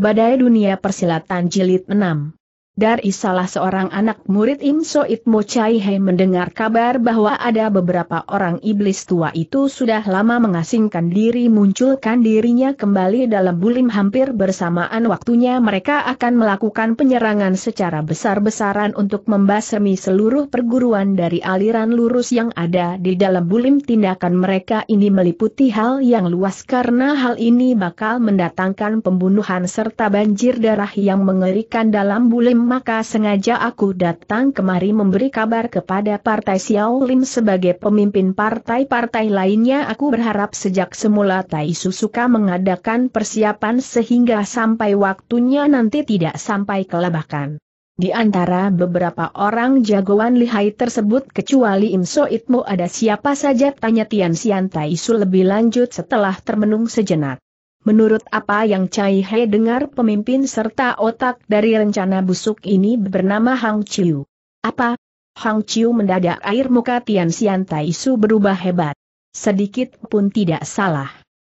Badai Dunia Persilatan Jilid 6 dari salah seorang anak murid Im Soit Mo Chai Hei mendengar kabar bahwa ada beberapa orang iblis tua itu sudah lama mengasingkan diri munculkan dirinya kembali dalam bulim hampir bersamaan waktunya mereka akan melakukan penyerangan secara besar-besaran untuk membasmi seluruh perguruan dari aliran lurus yang ada di dalam bulim tindakan mereka ini meliputi hal yang luas karena hal ini bakal mendatangkan pembunuhan serta banjir darah yang mengerikan dalam bulim maka sengaja aku datang kemari memberi kabar kepada Partai Xiao Lim sebagai pemimpin partai-partai lainnya aku berharap sejak semula Tai suka mengadakan persiapan sehingga sampai waktunya nanti tidak sampai kelabakan. Di antara beberapa orang jagoan lihai tersebut kecuali Im So Itmo ada siapa saja tanya Tian Xian Tai Su lebih lanjut setelah termenung sejenak. Menurut apa yang Cai He dengar pemimpin serta otak dari rencana busuk ini bernama Hang Chiu. Apa? Hang Chiu mendadak air muka Tian Xian Tai Su berubah hebat. Sedikit pun tidak salah.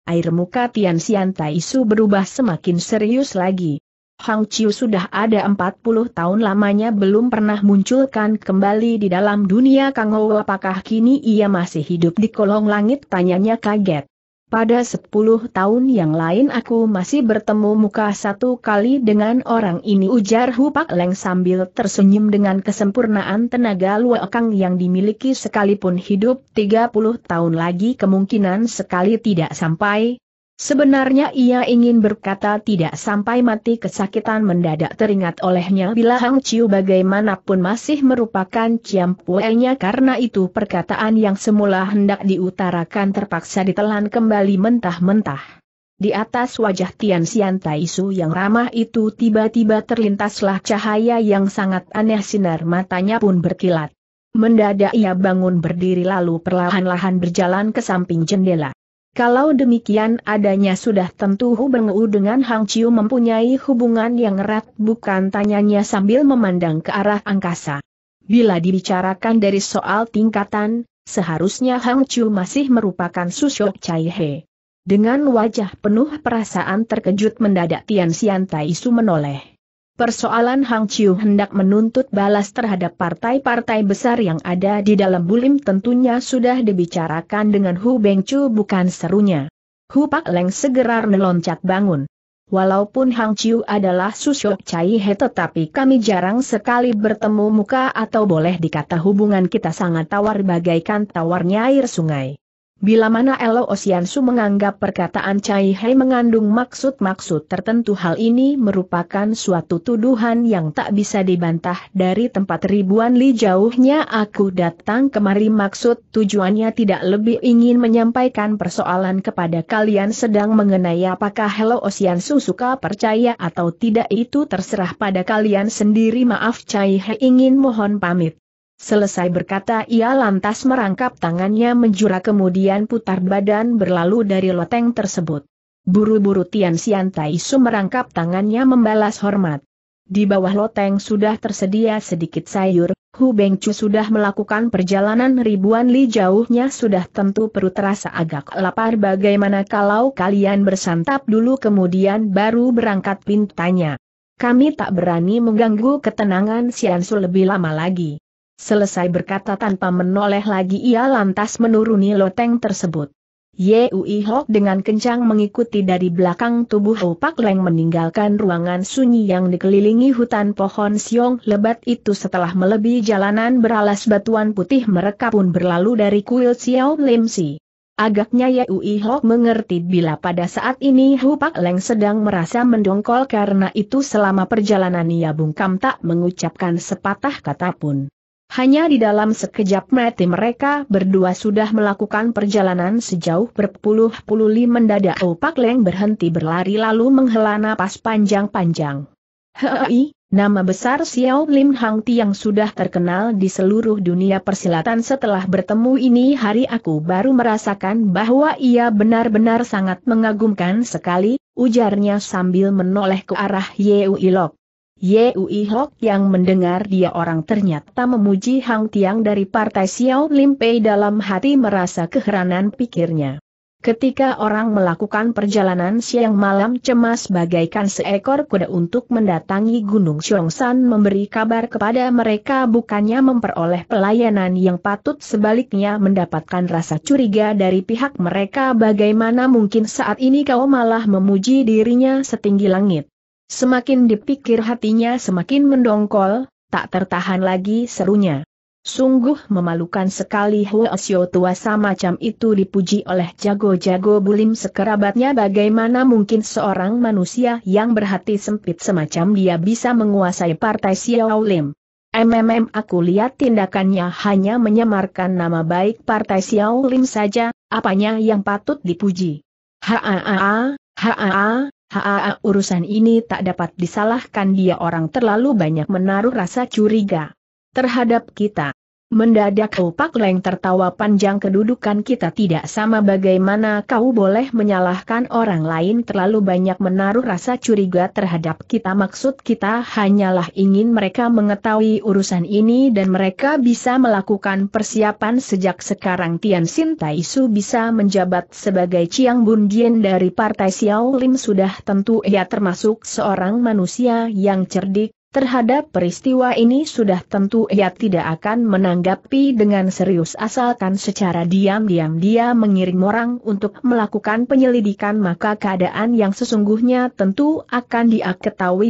Air muka Tian Xian Tai Su berubah semakin serius lagi. Hang Chiu sudah ada 40 tahun lamanya belum pernah munculkan kembali di dalam dunia Kang Ho apakah kini ia masih hidup di kolong langit tanyanya kaget. Pada sepuluh tahun yang lain aku masih bertemu muka satu kali dengan orang ini ujar Hupak Leng sambil tersenyum dengan kesempurnaan tenaga luakang yang dimiliki sekalipun hidup tiga puluh tahun lagi kemungkinan sekali tidak sampai, Sebenarnya ia ingin berkata tidak sampai mati kesakitan mendadak teringat olehnya bila Hang Chiu bagaimanapun masih merupakan Ciam pue karena itu perkataan yang semula hendak diutarakan terpaksa ditelan kembali mentah-mentah. Di atas wajah Tian Xian Taisu yang ramah itu tiba-tiba terlintaslah cahaya yang sangat aneh sinar matanya pun berkilat. Mendadak ia bangun berdiri lalu perlahan-lahan berjalan ke samping jendela. Kalau demikian adanya sudah tentu Hubengeu dengan Hang Chiu mempunyai hubungan yang erat bukan tanyanya sambil memandang ke arah angkasa. Bila dibicarakan dari soal tingkatan, seharusnya Hang Chiu masih merupakan susuk Chai He. Dengan wajah penuh perasaan terkejut mendadak Tian Xian Tai Su menoleh. Persoalan Hang Chiu hendak menuntut balas terhadap partai-partai besar yang ada di dalam bulim tentunya sudah dibicarakan dengan Hu Beng Chu bukan serunya. Hu Pak Leng segera meloncat bangun. Walaupun Hang Chiu adalah susuk Chai He tetapi kami jarang sekali bertemu muka atau boleh dikata hubungan kita sangat tawar bagaikan tawarnya air sungai. Bila mana Elo Osiansu menganggap perkataan Cai Hei mengandung maksud-maksud tertentu hal ini merupakan suatu tuduhan yang tak bisa dibantah dari tempat ribuan li jauhnya aku datang kemari maksud tujuannya tidak lebih ingin menyampaikan persoalan kepada kalian sedang mengenai apakah Elo Osiansu suka percaya atau tidak itu terserah pada kalian sendiri maaf Cai Hei ingin mohon pamit. Selesai berkata ia lantas merangkap tangannya menjura kemudian putar badan berlalu dari loteng tersebut. Buru-buru Tian Xian Taisu merangkap tangannya membalas hormat. Di bawah loteng sudah tersedia sedikit sayur, Hu Bengcu sudah melakukan perjalanan ribuan li jauhnya sudah tentu perut terasa agak lapar bagaimana kalau kalian bersantap dulu kemudian baru berangkat pintanya. Kami tak berani mengganggu ketenangan Su lebih lama lagi. Selesai berkata tanpa menoleh lagi ia lantas menuruni loteng tersebut. Yui Hok dengan kencang mengikuti dari belakang tubuh Ho Pak Leng meninggalkan ruangan sunyi yang dikelilingi hutan pohon siong lebat itu setelah melebihi jalanan beralas batuan putih mereka pun berlalu dari kuil Xiao Lim Si. Agaknya Yui Hok mengerti bila pada saat ini Hu Pak Leng sedang merasa mendongkol karena itu selama perjalanan ia bungkam tak mengucapkan sepatah kata pun. Hanya di dalam sekejap mati mereka berdua sudah melakukan perjalanan sejauh berpuluh-puluh li mendadak Opak Leng berhenti berlari lalu menghela napas panjang-panjang. Hei, nama besar Xiao Lim Hang Ti yang sudah terkenal di seluruh dunia persilatan setelah bertemu ini hari aku baru merasakan bahwa ia benar-benar sangat mengagumkan sekali, ujarnya sambil menoleh ke arah Yeu Ilok. Yui Hok yang mendengar dia orang ternyata memuji Hang Tiang dari partai Xiao Lim Pei dalam hati merasa keheranan pikirnya. Ketika orang melakukan perjalanan siang malam cemas bagaikan seekor kuda untuk mendatangi Gunung Xiongsan memberi kabar kepada mereka bukannya memperoleh pelayanan yang patut sebaliknya mendapatkan rasa curiga dari pihak mereka bagaimana mungkin saat ini kau malah memuji dirinya setinggi langit. Semakin dipikir hatinya semakin mendongkol, tak tertahan lagi serunya. Sungguh memalukan sekali Hoesyo tua macam itu dipuji oleh jago-jago bulim sekerabatnya bagaimana mungkin seorang manusia yang berhati sempit semacam dia bisa menguasai partai Xiao Lim. MMM aku lihat tindakannya hanya menyamarkan nama baik partai Xiao Lim saja, apanya yang patut dipuji. Haa, haa, haa, Haa urusan ini tak dapat disalahkan dia orang terlalu banyak menaruh rasa curiga terhadap kita. Mendadak Pak Leng tertawa panjang kedudukan kita tidak sama bagaimana kau boleh menyalahkan orang lain terlalu banyak menaruh rasa curiga terhadap kita maksud kita hanyalah ingin mereka mengetahui urusan ini dan mereka bisa melakukan persiapan sejak sekarang Tian Sin Tai Su bisa menjabat sebagai Chiang Bun Jin dari Partai Xiao Lim sudah tentu ia termasuk seorang manusia yang cerdik, Terhadap peristiwa ini sudah tentu ia tidak akan menanggapi dengan serius asalkan secara diam-diam dia mengirim orang untuk melakukan penyelidikan maka keadaan yang sesungguhnya tentu akan dia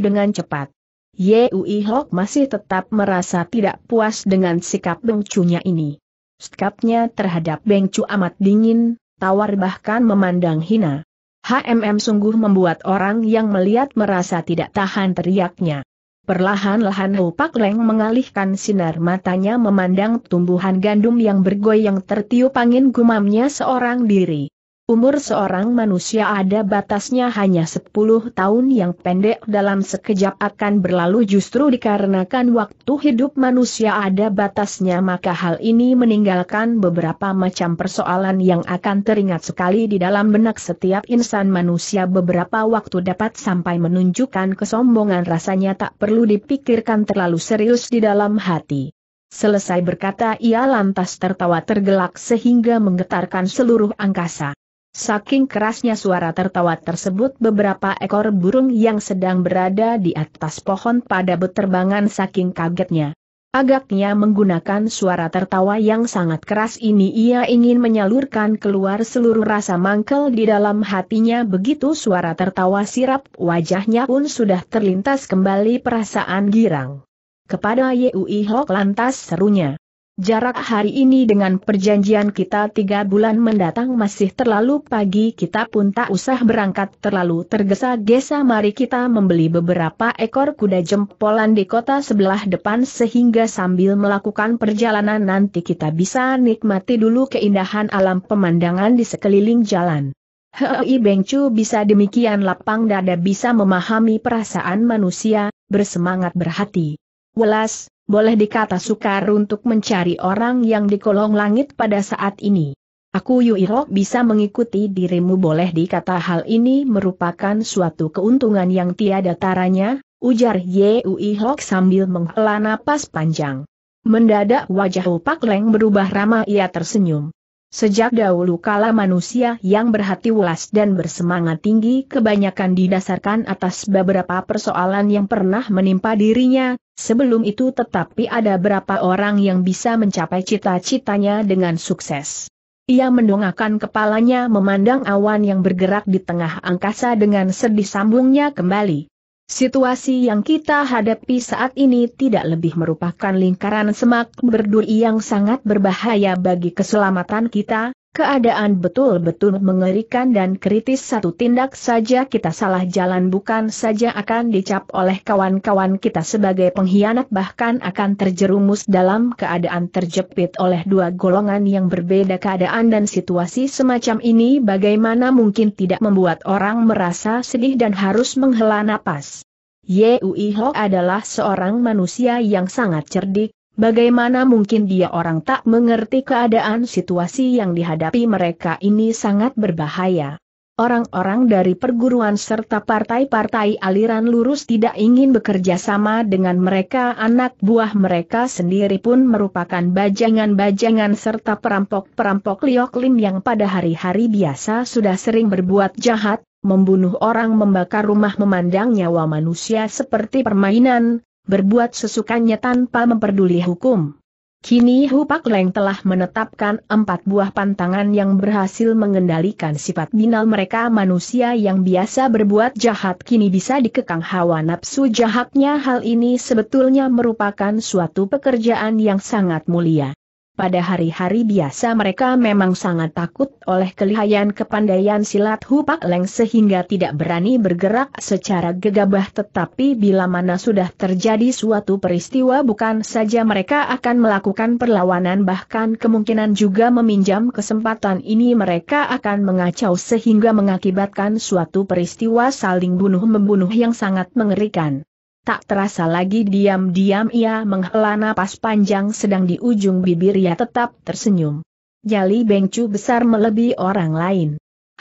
dengan cepat. Yui Hok masih tetap merasa tidak puas dengan sikap bengcunya ini. Sikapnya terhadap bengcu amat dingin, tawar bahkan memandang hina. HMM sungguh membuat orang yang melihat merasa tidak tahan teriaknya. Perlahan-lahan Ho Pak Leng mengalihkan sinar matanya memandang tumbuhan gandum yang bergoyang tertiup angin gumamnya seorang diri. Umur seorang manusia ada batasnya hanya 10 tahun yang pendek dalam sekejap akan berlalu justru dikarenakan waktu hidup manusia ada batasnya maka hal ini meninggalkan beberapa macam persoalan yang akan teringat sekali di dalam benak setiap insan manusia beberapa waktu dapat sampai menunjukkan kesombongan rasanya tak perlu dipikirkan terlalu serius di dalam hati. Selesai berkata ia lantas tertawa tergelak sehingga menggetarkan seluruh angkasa. Saking kerasnya suara tertawa tersebut beberapa ekor burung yang sedang berada di atas pohon pada beterbangan saking kagetnya. Agaknya menggunakan suara tertawa yang sangat keras ini ia ingin menyalurkan keluar seluruh rasa mangkel di dalam hatinya begitu suara tertawa sirap wajahnya pun sudah terlintas kembali perasaan girang. Kepada Yui Hok lantas serunya. Jarak hari ini dengan perjanjian kita tiga bulan mendatang masih terlalu pagi kita pun tak usah berangkat terlalu tergesa-gesa mari kita membeli beberapa ekor kuda jempolan di kota sebelah depan sehingga sambil melakukan perjalanan nanti kita bisa nikmati dulu keindahan alam pemandangan di sekeliling jalan. Hei Bengcu bisa demikian lapang dada bisa memahami perasaan manusia, bersemangat berhati. Welas, boleh dikata sukar untuk mencari orang yang di kolong langit pada saat ini. Aku Yuirok bisa mengikuti dirimu boleh dikata hal ini merupakan suatu keuntungan yang tiada taranya, ujar Yuirok sambil menghela napas panjang. Mendadak wajah Pak Leng berubah ramah ia tersenyum. Sejak dahulu kala manusia yang berhati ulas dan bersemangat tinggi kebanyakan didasarkan atas beberapa persoalan yang pernah menimpa dirinya, sebelum itu tetapi ada berapa orang yang bisa mencapai cita-citanya dengan sukses. Ia mendongakkan kepalanya memandang awan yang bergerak di tengah angkasa dengan sedih sambungnya kembali. Situasi yang kita hadapi saat ini tidak lebih merupakan lingkaran semak berduri yang sangat berbahaya bagi keselamatan kita, Keadaan betul-betul mengerikan dan kritis satu tindak saja kita salah jalan bukan saja akan dicap oleh kawan-kawan kita sebagai pengkhianat bahkan akan terjerumus dalam keadaan terjepit oleh dua golongan yang berbeda keadaan dan situasi semacam ini bagaimana mungkin tidak membuat orang merasa sedih dan harus menghela napas. Yui Ho adalah seorang manusia yang sangat cerdik, Bagaimana mungkin dia orang tak mengerti keadaan situasi yang dihadapi mereka ini sangat berbahaya. Orang-orang dari perguruan serta partai-partai aliran lurus tidak ingin bekerja sama dengan mereka anak buah mereka sendiri pun merupakan bajangan-bajangan serta perampok-perampok lioklin yang pada hari-hari biasa sudah sering berbuat jahat, membunuh orang membakar rumah memandang nyawa manusia seperti permainan, berbuat sesukannya tanpa memperduli hukum. Kini Hu Pak Leng telah menetapkan empat buah pantangan yang berhasil mengendalikan sifat binal mereka manusia yang biasa berbuat jahat kini bisa dikekang hawa nafsu jahatnya hal ini sebetulnya merupakan suatu pekerjaan yang sangat mulia. Pada hari-hari biasa mereka memang sangat takut oleh kelihayan kepandaian silat Hupak Leng sehingga tidak berani bergerak secara gegabah tetapi bila mana sudah terjadi suatu peristiwa bukan saja mereka akan melakukan perlawanan bahkan kemungkinan juga meminjam kesempatan ini mereka akan mengacau sehingga mengakibatkan suatu peristiwa saling bunuh-membunuh yang sangat mengerikan. Tak terasa lagi diam-diam ia menghela napas panjang sedang di ujung bibir ia tetap tersenyum. Jali Bengcu besar melebihi orang lain.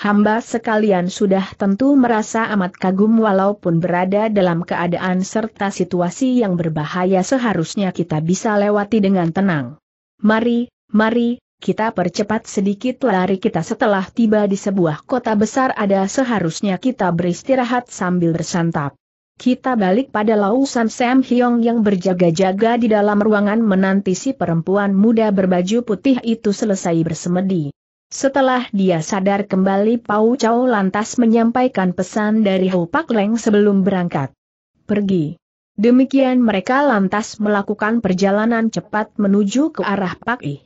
Hamba sekalian sudah tentu merasa amat kagum walaupun berada dalam keadaan serta situasi yang berbahaya seharusnya kita bisa lewati dengan tenang. Mari, mari, kita percepat sedikit lari kita setelah tiba di sebuah kota besar ada seharusnya kita beristirahat sambil bersantap. Kita balik pada Lausan Sam Hyong yang berjaga-jaga di dalam ruangan menanti si perempuan muda berbaju putih itu selesai bersemedi. Setelah dia sadar kembali Pau Chow lantas menyampaikan pesan dari Ho Pak Leng sebelum berangkat. Pergi. Demikian mereka lantas melakukan perjalanan cepat menuju ke arah Pak Ih.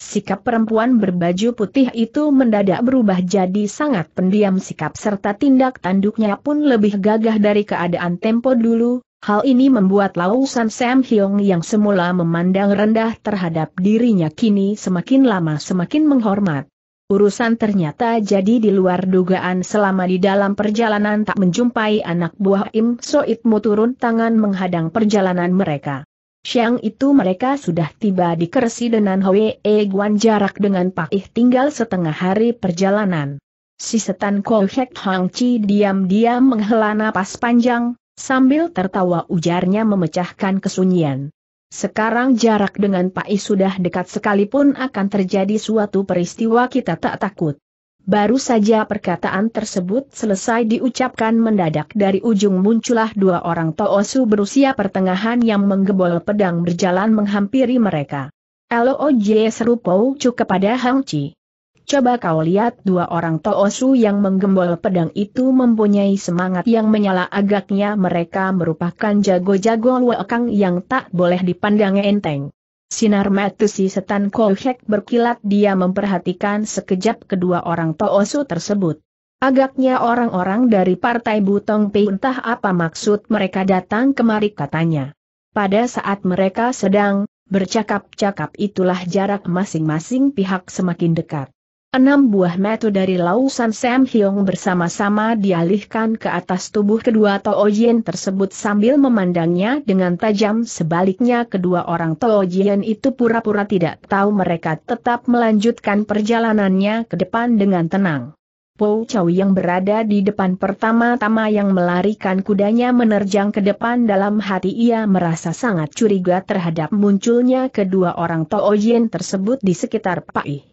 Sikap perempuan berbaju putih itu mendadak berubah jadi sangat pendiam sikap serta tindak tanduknya pun lebih gagah dari keadaan tempo dulu. Hal ini membuat Lausan Sam Hyong yang semula memandang rendah terhadap dirinya kini semakin lama semakin menghormat. Urusan ternyata jadi di luar dugaan selama di dalam perjalanan tak menjumpai anak buah Im Soitmu turun tangan menghadang perjalanan mereka. Siang itu mereka sudah tiba di Hwe E Guan jarak dengan Pak Ih tinggal setengah hari perjalanan. Si setan Kohek Hang Chi diam-diam menghela napas panjang, sambil tertawa ujarnya memecahkan kesunyian. Sekarang jarak dengan Pak I sudah dekat sekalipun akan terjadi suatu peristiwa kita tak takut. Baru saja perkataan tersebut selesai diucapkan mendadak dari ujung muncullah dua orang Toosu berusia pertengahan yang menggebol pedang berjalan menghampiri mereka. LOJ seru Pou Chu kepada Hang Chi. Coba kau lihat dua orang Toosu yang menggembol pedang itu mempunyai semangat yang menyala agaknya mereka merupakan jago-jago Luakang yang tak boleh dipandang enteng. Sinar mata si setan kohek berkilat dia memperhatikan sekejap kedua orang Toosu tersebut. Agaknya orang-orang dari partai Butong Pei entah apa maksud mereka datang kemari katanya. Pada saat mereka sedang bercakap-cakap itulah jarak masing-masing pihak semakin dekat. Enam buah metu dari lausan Sam Hyong bersama-sama dialihkan ke atas tubuh kedua Tao Jian tersebut sambil memandangnya dengan tajam sebaliknya kedua orang Tao Jian itu pura-pura tidak tahu mereka tetap melanjutkan perjalanannya ke depan dengan tenang. Po Chow yang berada di depan pertama-tama yang melarikan kudanya menerjang ke depan dalam hati ia merasa sangat curiga terhadap munculnya kedua orang Tao Jian tersebut di sekitar Pai.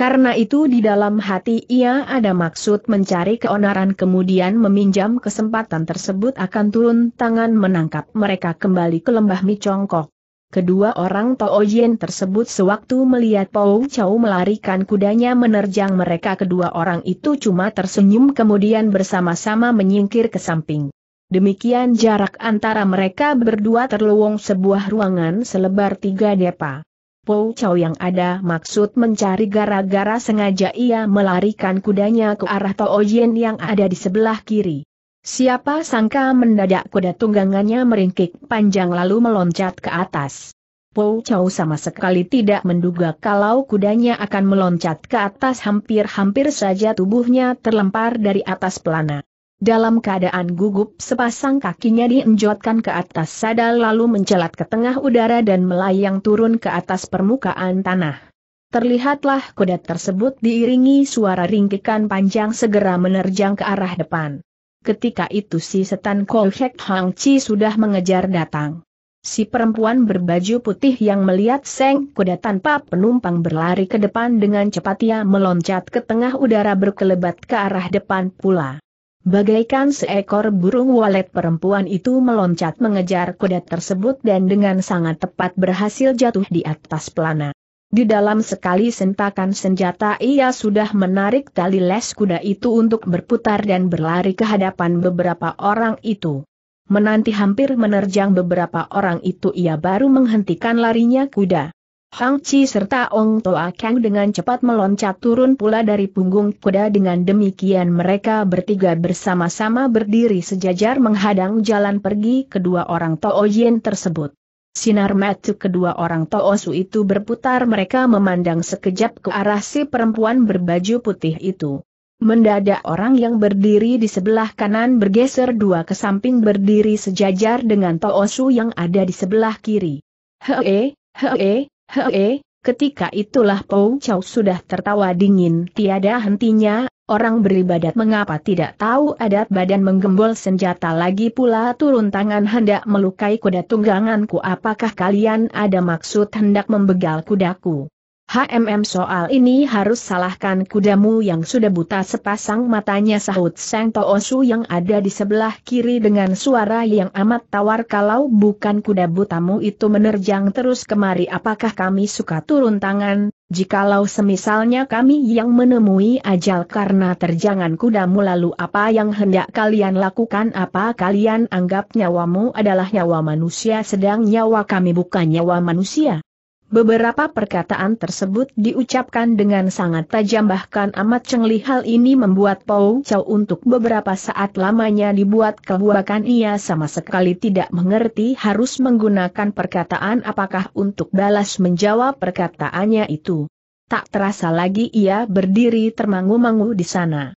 Karena itu di dalam hati ia ada maksud mencari keonaran kemudian meminjam kesempatan tersebut akan turun tangan menangkap mereka kembali ke lembah Micongkok. Kedua orang Toojien tersebut sewaktu melihat Pou Chau melarikan kudanya menerjang mereka kedua orang itu cuma tersenyum kemudian bersama-sama menyingkir ke samping. Demikian jarak antara mereka berdua terluwung sebuah ruangan selebar tiga depa. Po Chow yang ada maksud mencari gara-gara sengaja ia melarikan kudanya ke arah Tao Yen yang ada di sebelah kiri. Siapa sangka mendadak kuda tunggangannya meringkik panjang lalu meloncat ke atas. Po Chow sama sekali tidak menduga kalau kudanya akan meloncat ke atas hampir-hampir saja tubuhnya terlempar dari atas pelana. Dalam keadaan gugup sepasang kakinya dienjotkan ke atas sadal lalu mencelat ke tengah udara dan melayang turun ke atas permukaan tanah. Terlihatlah kuda tersebut diiringi suara ringkikan panjang segera menerjang ke arah depan. Ketika itu si setan Kohek Hang Chi sudah mengejar datang. Si perempuan berbaju putih yang melihat seng kuda tanpa penumpang berlari ke depan dengan cepat ia meloncat ke tengah udara berkelebat ke arah depan pula. Bagaikan seekor burung walet perempuan itu meloncat mengejar kuda tersebut dan dengan sangat tepat berhasil jatuh di atas pelana. Di dalam sekali sentakan senjata ia sudah menarik tali les kuda itu untuk berputar dan berlari ke hadapan beberapa orang itu. Menanti hampir menerjang beberapa orang itu ia baru menghentikan larinya kuda. Hang Chi serta Ong Toa Kang dengan cepat meloncat turun pula dari punggung kuda dengan demikian mereka bertiga bersama-sama berdiri sejajar menghadang jalan pergi kedua orang Toa Yin tersebut. Sinar mata kedua orang Toosu itu berputar mereka memandang sekejap ke arah si perempuan berbaju putih itu. Mendadak orang yang berdiri di sebelah kanan bergeser dua ke samping berdiri sejajar dengan Toosu yang ada di sebelah kiri. Hee, hee, Hee, ketika itulah Pou Chow sudah tertawa dingin tiada hentinya, orang beribadat mengapa tidak tahu adat badan menggembol senjata lagi pula turun tangan hendak melukai kuda tungganganku apakah kalian ada maksud hendak membegal kudaku. HMM soal ini harus salahkan kudamu yang sudah buta sepasang matanya sahut Sang Toosu yang ada di sebelah kiri dengan suara yang amat tawar kalau bukan kuda butamu itu menerjang terus kemari apakah kami suka turun tangan, jikalau semisalnya kami yang menemui ajal karena terjangan kudamu lalu apa yang hendak kalian lakukan apa kalian anggap nyawamu adalah nyawa manusia sedang nyawa kami bukan nyawa manusia. Beberapa perkataan tersebut diucapkan dengan sangat tajam bahkan amat cengli hal ini membuat Pau Chow untuk beberapa saat lamanya dibuat kebuakan ia sama sekali tidak mengerti harus menggunakan perkataan apakah untuk balas menjawab perkataannya itu. Tak terasa lagi ia berdiri termangu-mangu di sana.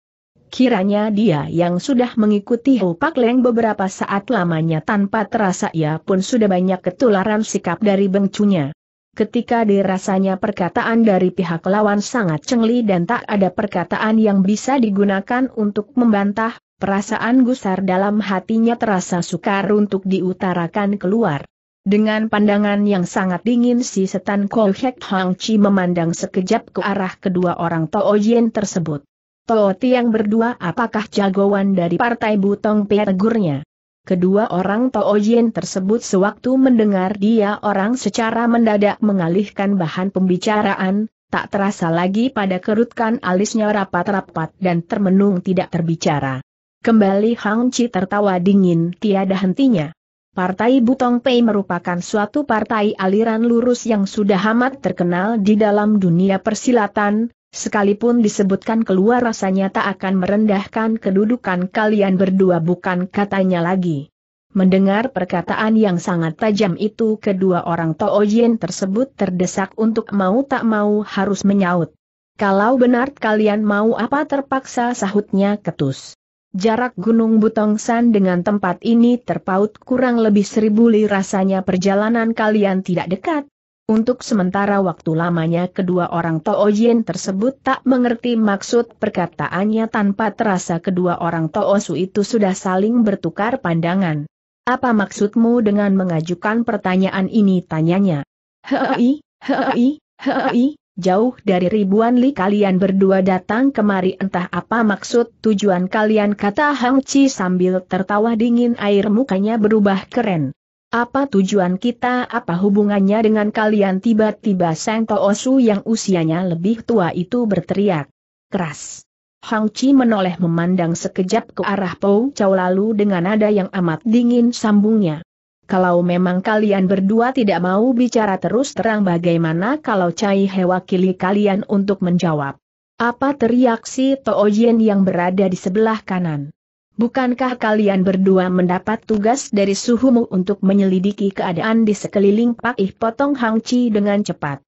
Kiranya dia yang sudah mengikuti Ho Pak Leng beberapa saat lamanya tanpa terasa ia pun sudah banyak ketularan sikap dari bengcunya ketika dirasanya perkataan dari pihak lawan sangat cengli dan tak ada perkataan yang bisa digunakan untuk membantah, perasaan gusar dalam hatinya terasa sukar untuk diutarakan keluar. Dengan pandangan yang sangat dingin si setan Kolhek Hang Chi memandang sekejap ke arah kedua orang Tao Yin tersebut. Tao Tiang berdua apakah jagoan dari partai Butong Pia tegurnya? Kedua orang Yin tersebut sewaktu mendengar dia orang secara mendadak mengalihkan bahan pembicaraan, tak terasa lagi pada kerutkan alisnya rapat-rapat dan termenung tidak terbicara. Kembali Hang Chi tertawa dingin tiada hentinya. Partai Butong Pei merupakan suatu partai aliran lurus yang sudah amat terkenal di dalam dunia persilatan, Sekalipun disebutkan keluar rasanya tak akan merendahkan kedudukan kalian berdua bukan katanya lagi. Mendengar perkataan yang sangat tajam itu kedua orang Toojin tersebut terdesak untuk mau tak mau harus menyaut. Kalau benar kalian mau apa terpaksa sahutnya ketus. Jarak Gunung Butongsan dengan tempat ini terpaut kurang lebih seribu li rasanya perjalanan kalian tidak dekat, untuk sementara waktu lamanya kedua orang Tooyen tersebut tak mengerti maksud perkataannya tanpa terasa kedua orang Toosu itu sudah saling bertukar pandangan. Apa maksudmu dengan mengajukan pertanyaan ini tanyanya? Hei, hei, hei, jauh dari ribuan li kalian berdua datang kemari entah apa maksud tujuan kalian kata Hang Chi sambil tertawa dingin air mukanya berubah keren. Apa tujuan kita apa hubungannya dengan kalian tiba-tiba Sang Toosu yang usianya lebih tua itu berteriak. Keras. Hang Chi menoleh memandang sekejap ke arah Po Chau lalu dengan nada yang amat dingin sambungnya. Kalau memang kalian berdua tidak mau bicara terus terang bagaimana kalau Cai wakili kalian untuk menjawab. Apa teriak si Tooyen yang berada di sebelah kanan? Bukankah kalian berdua mendapat tugas dari suhumu untuk menyelidiki keadaan di sekeliling Pak Ih potong Hang Chi dengan cepat?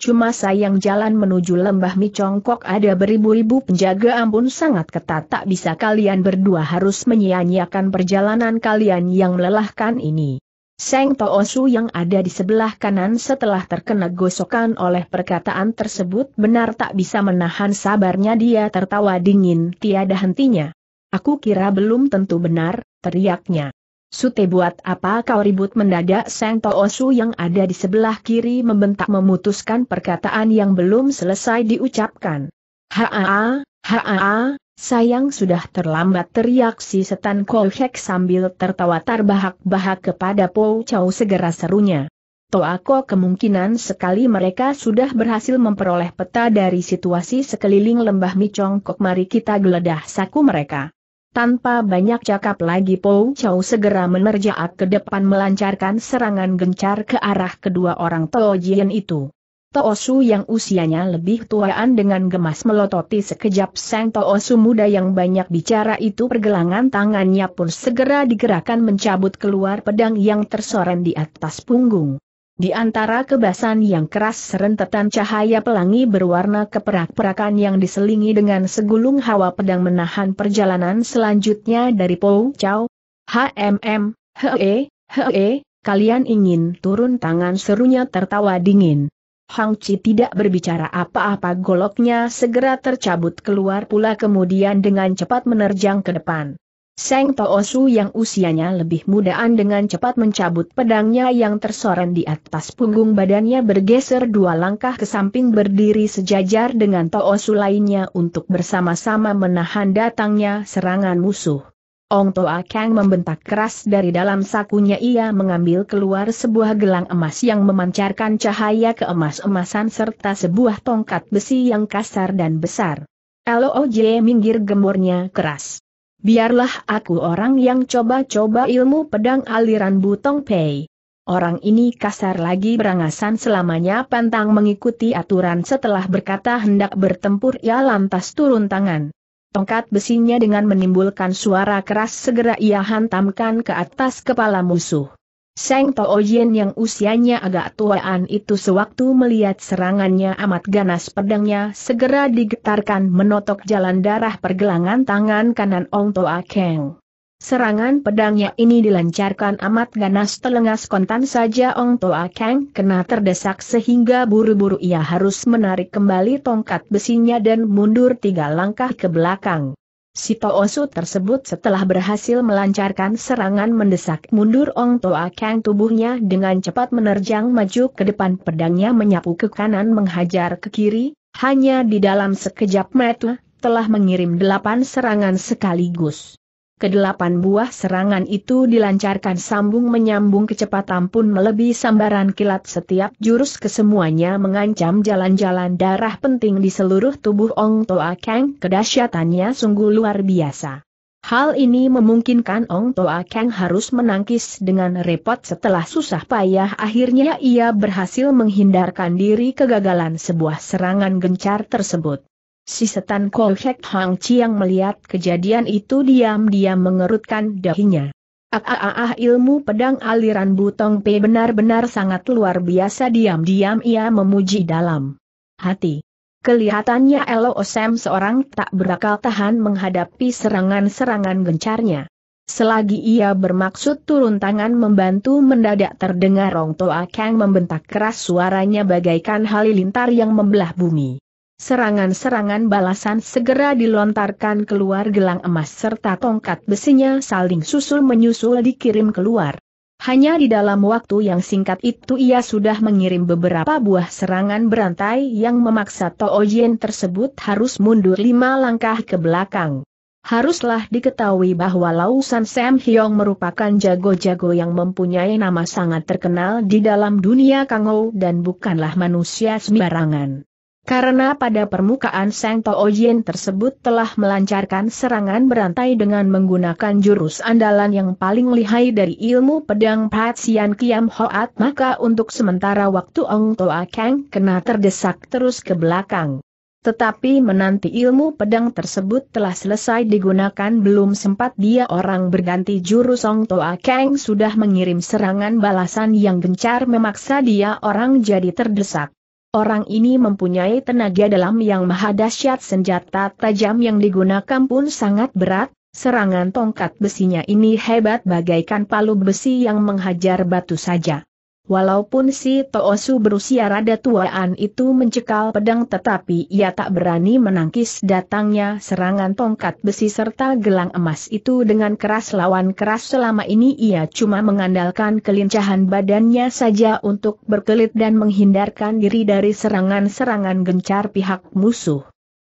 Cuma sayang jalan menuju lembah Micongkok ada beribu-ribu penjaga ampun sangat ketat tak bisa kalian berdua harus menyia-nyiakan perjalanan kalian yang melelahkan ini. Seng Toosu yang ada di sebelah kanan setelah terkena gosokan oleh perkataan tersebut benar tak bisa menahan sabarnya dia tertawa dingin tiada hentinya. Aku kira belum tentu benar, teriaknya. Sute buat apa kau ribut mendadak Seng Toosu yang ada di sebelah kiri membentak memutuskan perkataan yang belum selesai diucapkan. Haa, haa, sayang sudah terlambat teriak si setan Kolhek sambil tertawa terbahak-bahak kepada Po Chow segera serunya. Toako kemungkinan sekali mereka sudah berhasil memperoleh peta dari situasi sekeliling lembah Micongkok mari kita geledah saku mereka. Tanpa banyak cakap lagi Po Chow segera menerjaak ke depan melancarkan serangan gencar ke arah kedua orang Tao Jian itu. Su yang usianya lebih tuaan dengan gemas melototi sekejap sang Tao Su muda yang banyak bicara itu pergelangan tangannya pun segera digerakkan mencabut keluar pedang yang tersoran di atas punggung. Di antara kebasan yang keras serentetan cahaya pelangi berwarna keperak-perakan yang diselingi dengan segulung hawa pedang menahan perjalanan selanjutnya dari Pou Chow. HMM, hee, hee, kalian ingin turun tangan serunya tertawa dingin. Hang Chi tidak berbicara apa-apa goloknya segera tercabut keluar pula kemudian dengan cepat menerjang ke depan. Seng Toosu yang usianya lebih mudaan dengan cepat mencabut pedangnya yang tersorot di atas punggung badannya bergeser dua langkah ke samping berdiri sejajar dengan Toosu lainnya untuk bersama-sama menahan datangnya serangan musuh. Ong Toa Kang membentak keras dari dalam sakunya ia mengambil keluar sebuah gelang emas yang memancarkan cahaya keemas-emasan serta sebuah tongkat besi yang kasar dan besar. LOJ minggir gemurnya keras. Biarlah aku orang yang coba-coba ilmu pedang aliran Butong Pei. Orang ini kasar lagi berangasan selamanya pantang mengikuti aturan setelah berkata hendak bertempur ia lantas turun tangan. Tongkat besinya dengan menimbulkan suara keras segera ia hantamkan ke atas kepala musuh. Seng Tao Yin yang usianya agak tuaan itu sewaktu melihat serangannya amat ganas pedangnya segera digetarkan menotok jalan darah pergelangan tangan kanan Ong Toa Keng. Serangan pedangnya ini dilancarkan amat ganas telengas kontan saja Ong Toa Keng kena terdesak sehingga buru-buru ia harus menarik kembali tongkat besinya dan mundur tiga langkah ke belakang. Si tersebut setelah berhasil melancarkan serangan mendesak mundur Ong Toa Kang tubuhnya dengan cepat menerjang maju ke depan pedangnya menyapu ke kanan menghajar ke kiri, hanya di dalam sekejap mata, telah mengirim delapan serangan sekaligus. Kedelapan buah serangan itu dilancarkan sambung menyambung kecepatan pun melebihi sambaran kilat setiap jurus kesemuanya mengancam jalan-jalan darah penting di seluruh tubuh Ong Toa Kang kedahsyatannya sungguh luar biasa. Hal ini memungkinkan Ong Toa Kang harus menangkis dengan repot setelah susah payah akhirnya ia berhasil menghindarkan diri kegagalan sebuah serangan gencar tersebut. Si setan Kolhek Hang Chiang melihat kejadian itu diam-diam mengerutkan dahinya. Ah, ah, ah, ilmu pedang aliran Butong P benar-benar sangat luar biasa diam-diam ia memuji dalam hati. Kelihatannya Elo Osem seorang tak berakal tahan menghadapi serangan-serangan gencarnya. Selagi ia bermaksud turun tangan membantu mendadak terdengar Rong Toa Kang membentak keras suaranya bagaikan halilintar yang membelah bumi. Serangan-serangan balasan segera dilontarkan keluar gelang emas serta tongkat besinya saling susul-menyusul dikirim keluar. Hanya di dalam waktu yang singkat itu ia sudah mengirim beberapa buah serangan berantai yang memaksa Toojien tersebut harus mundur lima langkah ke belakang. Haruslah diketahui bahwa Lausan Sam Hyong merupakan jago-jago yang mempunyai nama sangat terkenal di dalam dunia Kangou dan bukanlah manusia sembarangan. Karena pada permukaan Sang Toojin tersebut telah melancarkan serangan berantai dengan menggunakan jurus andalan yang paling lihai dari ilmu pedang Patsian Kiam Hoat maka untuk sementara waktu Ong Toa Kang kena terdesak terus ke belakang. Tetapi menanti ilmu pedang tersebut telah selesai digunakan belum sempat dia orang berganti jurus Song Toa Kang sudah mengirim serangan balasan yang gencar memaksa dia orang jadi terdesak. Orang ini mempunyai tenaga dalam yang maha dahsyat senjata tajam yang digunakan pun sangat berat, serangan tongkat besinya ini hebat bagaikan palu besi yang menghajar batu saja. Walaupun si Toosu berusia rada tuaan itu mencekal pedang tetapi ia tak berani menangkis datangnya serangan tongkat besi serta gelang emas itu dengan keras lawan keras selama ini ia cuma mengandalkan kelincahan badannya saja untuk berkelit dan menghindarkan diri dari serangan-serangan gencar pihak musuh.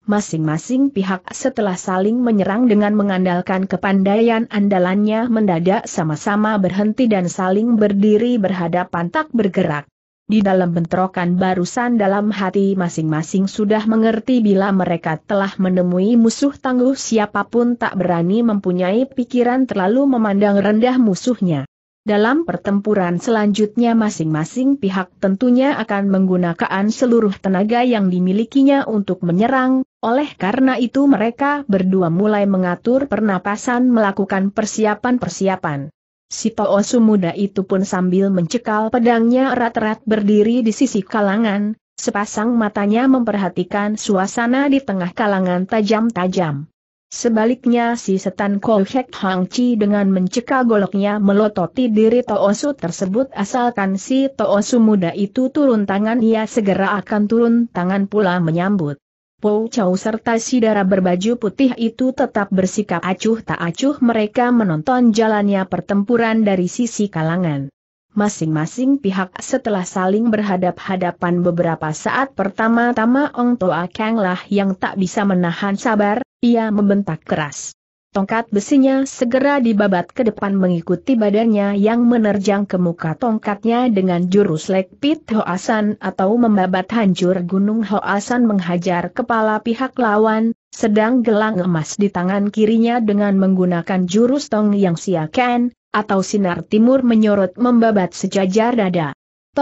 Masing-masing pihak setelah saling menyerang dengan mengandalkan kepandaian andalannya mendadak sama-sama berhenti dan saling berdiri berhadapan tak bergerak. Di dalam bentrokan barusan dalam hati masing-masing sudah mengerti bila mereka telah menemui musuh tangguh siapapun tak berani mempunyai pikiran terlalu memandang rendah musuhnya. Dalam pertempuran selanjutnya masing-masing pihak tentunya akan menggunakan seluruh tenaga yang dimilikinya untuk menyerang, oleh karena itu mereka berdua mulai mengatur pernapasan melakukan persiapan-persiapan. Si Poosu muda itu pun sambil mencekal pedangnya erat-erat berdiri di sisi kalangan, sepasang matanya memperhatikan suasana di tengah kalangan tajam-tajam. Sebaliknya si setan Kolhek Hang Chi dengan mencekal goloknya melototi diri Toosu tersebut asalkan si Toosu muda itu turun tangan ia segera akan turun tangan pula menyambut. Pou Chow serta Sidara berbaju putih itu tetap bersikap acuh tak acuh mereka menonton jalannya pertempuran dari sisi kalangan. Masing-masing pihak setelah saling berhadap-hadapan beberapa saat pertama-tama Ong Toa Kang lah yang tak bisa menahan sabar, ia membentak keras. Tongkat besinya segera dibabat ke depan mengikuti badannya yang menerjang ke muka tongkatnya dengan jurus lekpit Hoasan atau membabat hancur gunung Hoasan menghajar kepala pihak lawan, sedang gelang emas di tangan kirinya dengan menggunakan jurus tong yang siakan, atau sinar timur menyorot membabat sejajar dada.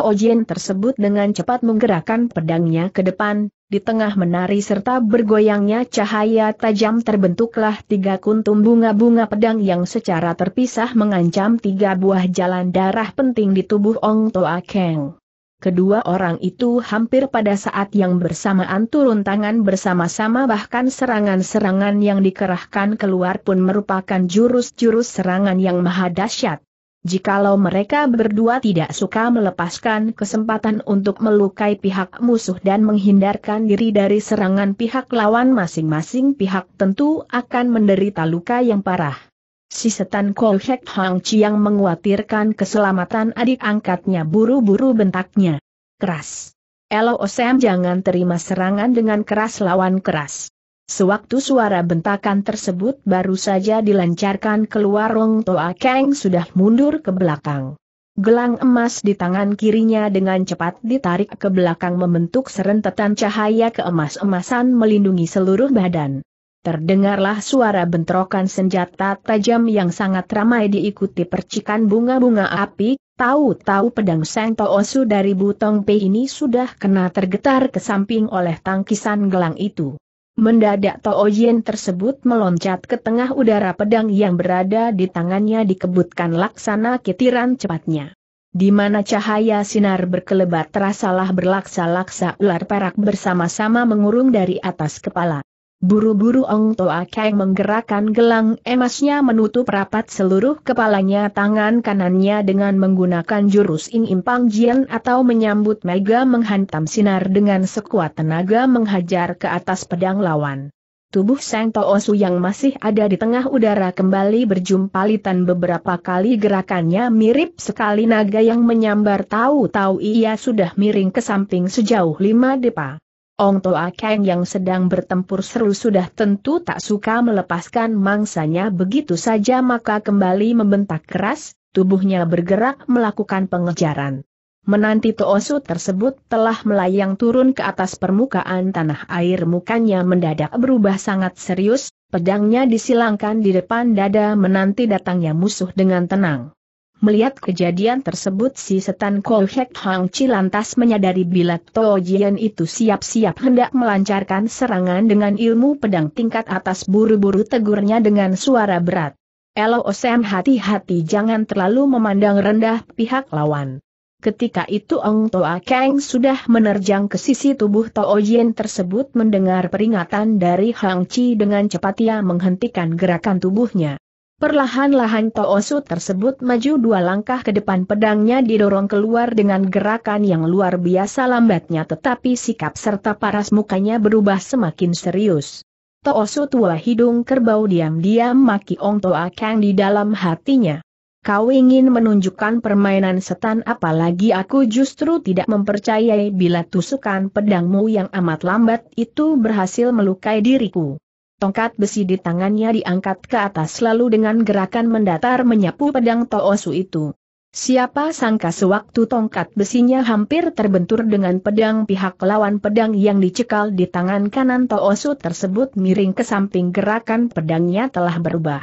Jin tersebut dengan cepat menggerakkan pedangnya ke depan, di tengah menari serta bergoyangnya cahaya tajam terbentuklah tiga kuntum bunga-bunga pedang yang secara terpisah mengancam tiga buah jalan darah penting di tubuh Ong Toa Keng. Kedua orang itu hampir pada saat yang bersamaan turun tangan bersama-sama bahkan serangan-serangan yang dikerahkan keluar pun merupakan jurus-jurus serangan yang maha dahsyat. Jikalau mereka berdua tidak suka melepaskan kesempatan untuk melukai pihak musuh dan menghindarkan diri dari serangan pihak lawan masing-masing pihak tentu akan menderita luka yang parah. Si setan Kolhek Hang yang menguatirkan keselamatan adik angkatnya buru-buru bentaknya. Keras. Elo Osem jangan terima serangan dengan keras lawan keras. Sewaktu suara bentakan tersebut baru saja dilancarkan keluar Rong Toa Keng sudah mundur ke belakang. Gelang emas di tangan kirinya dengan cepat ditarik ke belakang membentuk serentetan cahaya keemas-emasan melindungi seluruh badan. Terdengarlah suara bentrokan senjata tajam yang sangat ramai diikuti percikan bunga-bunga api, tahu-tahu pedang Seng Toosu dari Butong Pei ini sudah kena tergetar ke samping oleh tangkisan gelang itu. Mendadak Yin tersebut meloncat ke tengah udara pedang yang berada di tangannya dikebutkan laksana kitiran cepatnya. Di mana cahaya sinar berkelebat terasalah berlaksa-laksa ular perak bersama-sama mengurung dari atas kepala. Buru-buru Ong Toa Kang menggerakkan gelang emasnya menutup rapat seluruh kepalanya tangan kanannya dengan menggunakan jurus Ing Impang Jian atau menyambut mega menghantam sinar dengan sekuat tenaga menghajar ke atas pedang lawan. Tubuh Sang Toosu yang masih ada di tengah udara kembali berjumpa berjumpalitan beberapa kali gerakannya mirip sekali naga yang menyambar tahu-tahu ia sudah miring ke samping sejauh lima depa. Ong Toa Kang yang sedang bertempur seru sudah tentu tak suka melepaskan mangsanya begitu saja maka kembali membentak keras, tubuhnya bergerak melakukan pengejaran. Menanti Toosu tersebut telah melayang turun ke atas permukaan tanah air mukanya mendadak berubah sangat serius, pedangnya disilangkan di depan dada menanti datangnya musuh dengan tenang. Melihat kejadian tersebut si setan Kohek Hang Chi lantas menyadari bila To Jian itu siap-siap hendak melancarkan serangan dengan ilmu pedang tingkat atas buru-buru tegurnya dengan suara berat. Elo Osem hati-hati jangan terlalu memandang rendah pihak lawan. Ketika itu Ong Toa Kang sudah menerjang ke sisi tubuh Toa Jian tersebut mendengar peringatan dari Hang Chi dengan cepat ia menghentikan gerakan tubuhnya. Perlahan-lahan Toosu tersebut maju dua langkah ke depan pedangnya didorong keluar dengan gerakan yang luar biasa lambatnya tetapi sikap serta paras mukanya berubah semakin serius. Toosu tua hidung kerbau diam-diam maki Ong Toa Kang di dalam hatinya. Kau ingin menunjukkan permainan setan apalagi aku justru tidak mempercayai bila tusukan pedangmu yang amat lambat itu berhasil melukai diriku. Tongkat besi di tangannya diangkat ke atas lalu dengan gerakan mendatar menyapu pedang Toosu itu. Siapa sangka sewaktu tongkat besinya hampir terbentur dengan pedang pihak lawan pedang yang dicekal di tangan kanan Toosu tersebut miring ke samping gerakan pedangnya telah berubah.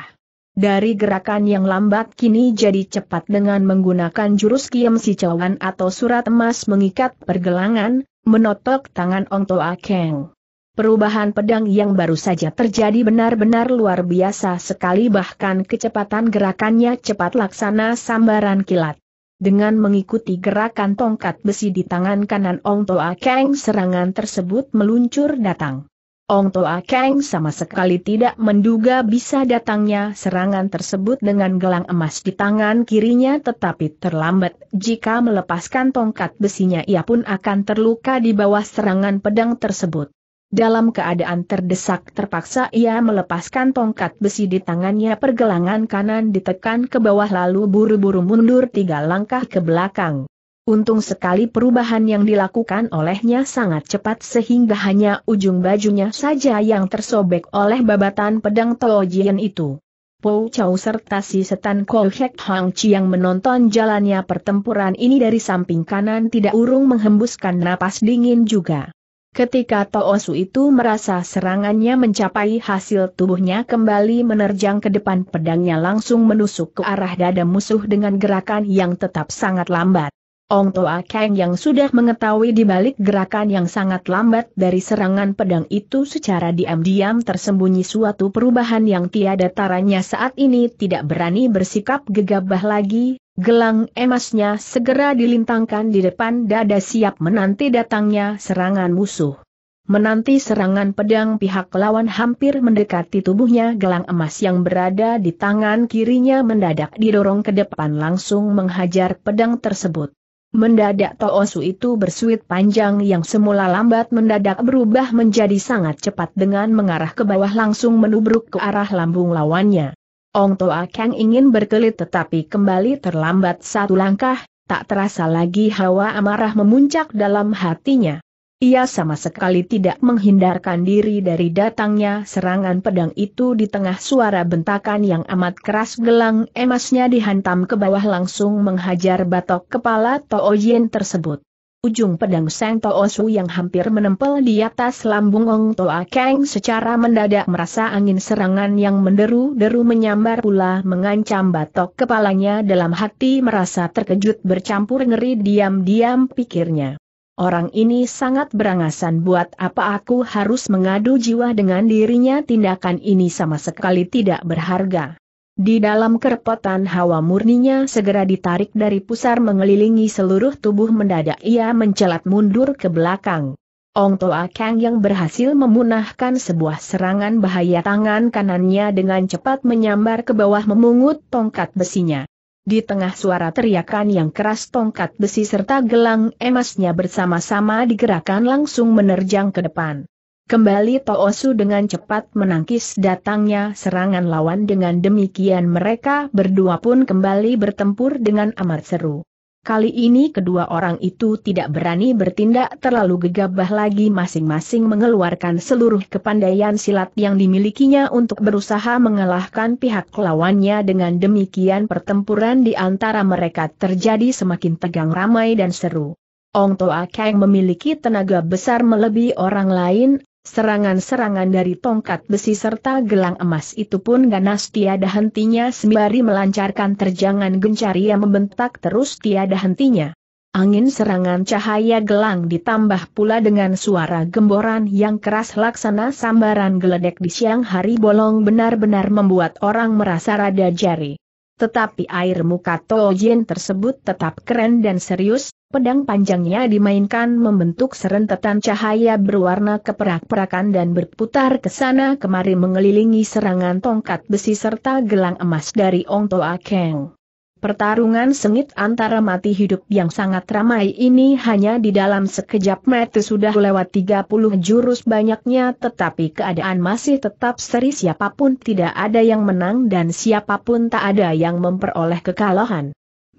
Dari gerakan yang lambat kini jadi cepat dengan menggunakan jurus kiam cawan atau surat emas mengikat pergelangan, menotok tangan Ong Toa Keng. Perubahan pedang yang baru saja terjadi benar-benar luar biasa sekali bahkan kecepatan gerakannya cepat laksana sambaran kilat. Dengan mengikuti gerakan tongkat besi di tangan kanan Ong Toa Kang serangan tersebut meluncur datang. Ong Toa Kang sama sekali tidak menduga bisa datangnya serangan tersebut dengan gelang emas di tangan kirinya tetapi terlambat jika melepaskan tongkat besinya ia pun akan terluka di bawah serangan pedang tersebut. Dalam keadaan terdesak terpaksa ia melepaskan tongkat besi di tangannya pergelangan kanan ditekan ke bawah lalu buru-buru mundur tiga langkah ke belakang. Untung sekali perubahan yang dilakukan olehnya sangat cepat sehingga hanya ujung bajunya saja yang tersobek oleh babatan pedang Tojian itu. Po Chow serta si setan Kolhek Hek Hang Chi yang menonton jalannya pertempuran ini dari samping kanan tidak urung menghembuskan napas dingin juga. Ketika Toosu itu merasa serangannya mencapai hasil tubuhnya kembali menerjang ke depan pedangnya langsung menusuk ke arah dada musuh dengan gerakan yang tetap sangat lambat. Ong Toa Kang yang sudah mengetahui di balik gerakan yang sangat lambat dari serangan pedang itu secara diam-diam tersembunyi suatu perubahan yang tiada taranya saat ini tidak berani bersikap gegabah lagi, Gelang emasnya segera dilintangkan di depan dada siap menanti datangnya serangan musuh. Menanti serangan pedang pihak lawan hampir mendekati tubuhnya gelang emas yang berada di tangan kirinya mendadak didorong ke depan langsung menghajar pedang tersebut. Mendadak Toosu itu bersuit panjang yang semula lambat mendadak berubah menjadi sangat cepat dengan mengarah ke bawah langsung menubruk ke arah lambung lawannya. Ong Toa Kang ingin berkelit tetapi kembali terlambat satu langkah, tak terasa lagi hawa amarah memuncak dalam hatinya. Ia sama sekali tidak menghindarkan diri dari datangnya serangan pedang itu di tengah suara bentakan yang amat keras gelang emasnya dihantam ke bawah langsung menghajar batok kepala Tooyen tersebut. Ujung pedang Sang Toosu yang hampir menempel di atas lambung Ong Toa Kang secara mendadak merasa angin serangan yang menderu-deru menyambar pula mengancam batok kepalanya dalam hati merasa terkejut bercampur ngeri diam-diam pikirnya. Orang ini sangat berangasan buat apa aku harus mengadu jiwa dengan dirinya tindakan ini sama sekali tidak berharga. Di dalam kerepotan hawa murninya segera ditarik dari pusar mengelilingi seluruh tubuh mendadak ia mencelat mundur ke belakang. Ong Toa Kang yang berhasil memunahkan sebuah serangan bahaya tangan kanannya dengan cepat menyambar ke bawah memungut tongkat besinya. Di tengah suara teriakan yang keras tongkat besi serta gelang emasnya bersama-sama digerakkan langsung menerjang ke depan. Kembali Toosu dengan cepat menangkis datangnya serangan lawan dengan demikian mereka berdua pun kembali bertempur dengan amat seru. Kali ini kedua orang itu tidak berani bertindak terlalu gegabah lagi masing-masing mengeluarkan seluruh kepandaian silat yang dimilikinya untuk berusaha mengalahkan pihak lawannya dengan demikian pertempuran di antara mereka terjadi semakin tegang ramai dan seru. Ong Toa Kang memiliki tenaga besar melebihi orang lain, Serangan-serangan dari tongkat besi serta gelang emas itu pun ganas tiada hentinya sembari melancarkan terjangan gencari yang membentak terus tiada hentinya. Angin serangan cahaya gelang ditambah pula dengan suara gemboran yang keras laksana sambaran geledek di siang hari bolong benar-benar membuat orang merasa rada jari. Tetapi air muka Tojin tersebut tetap keren dan serius, Pedang panjangnya dimainkan membentuk serentetan cahaya berwarna keperak-perakan dan berputar ke sana kemari mengelilingi serangan tongkat besi serta gelang emas dari Ong Toa Keng. Pertarungan sengit antara mati hidup yang sangat ramai ini hanya di dalam sekejap mata sudah lewat 30 jurus banyaknya tetapi keadaan masih tetap seri siapapun tidak ada yang menang dan siapapun tak ada yang memperoleh kekalahan.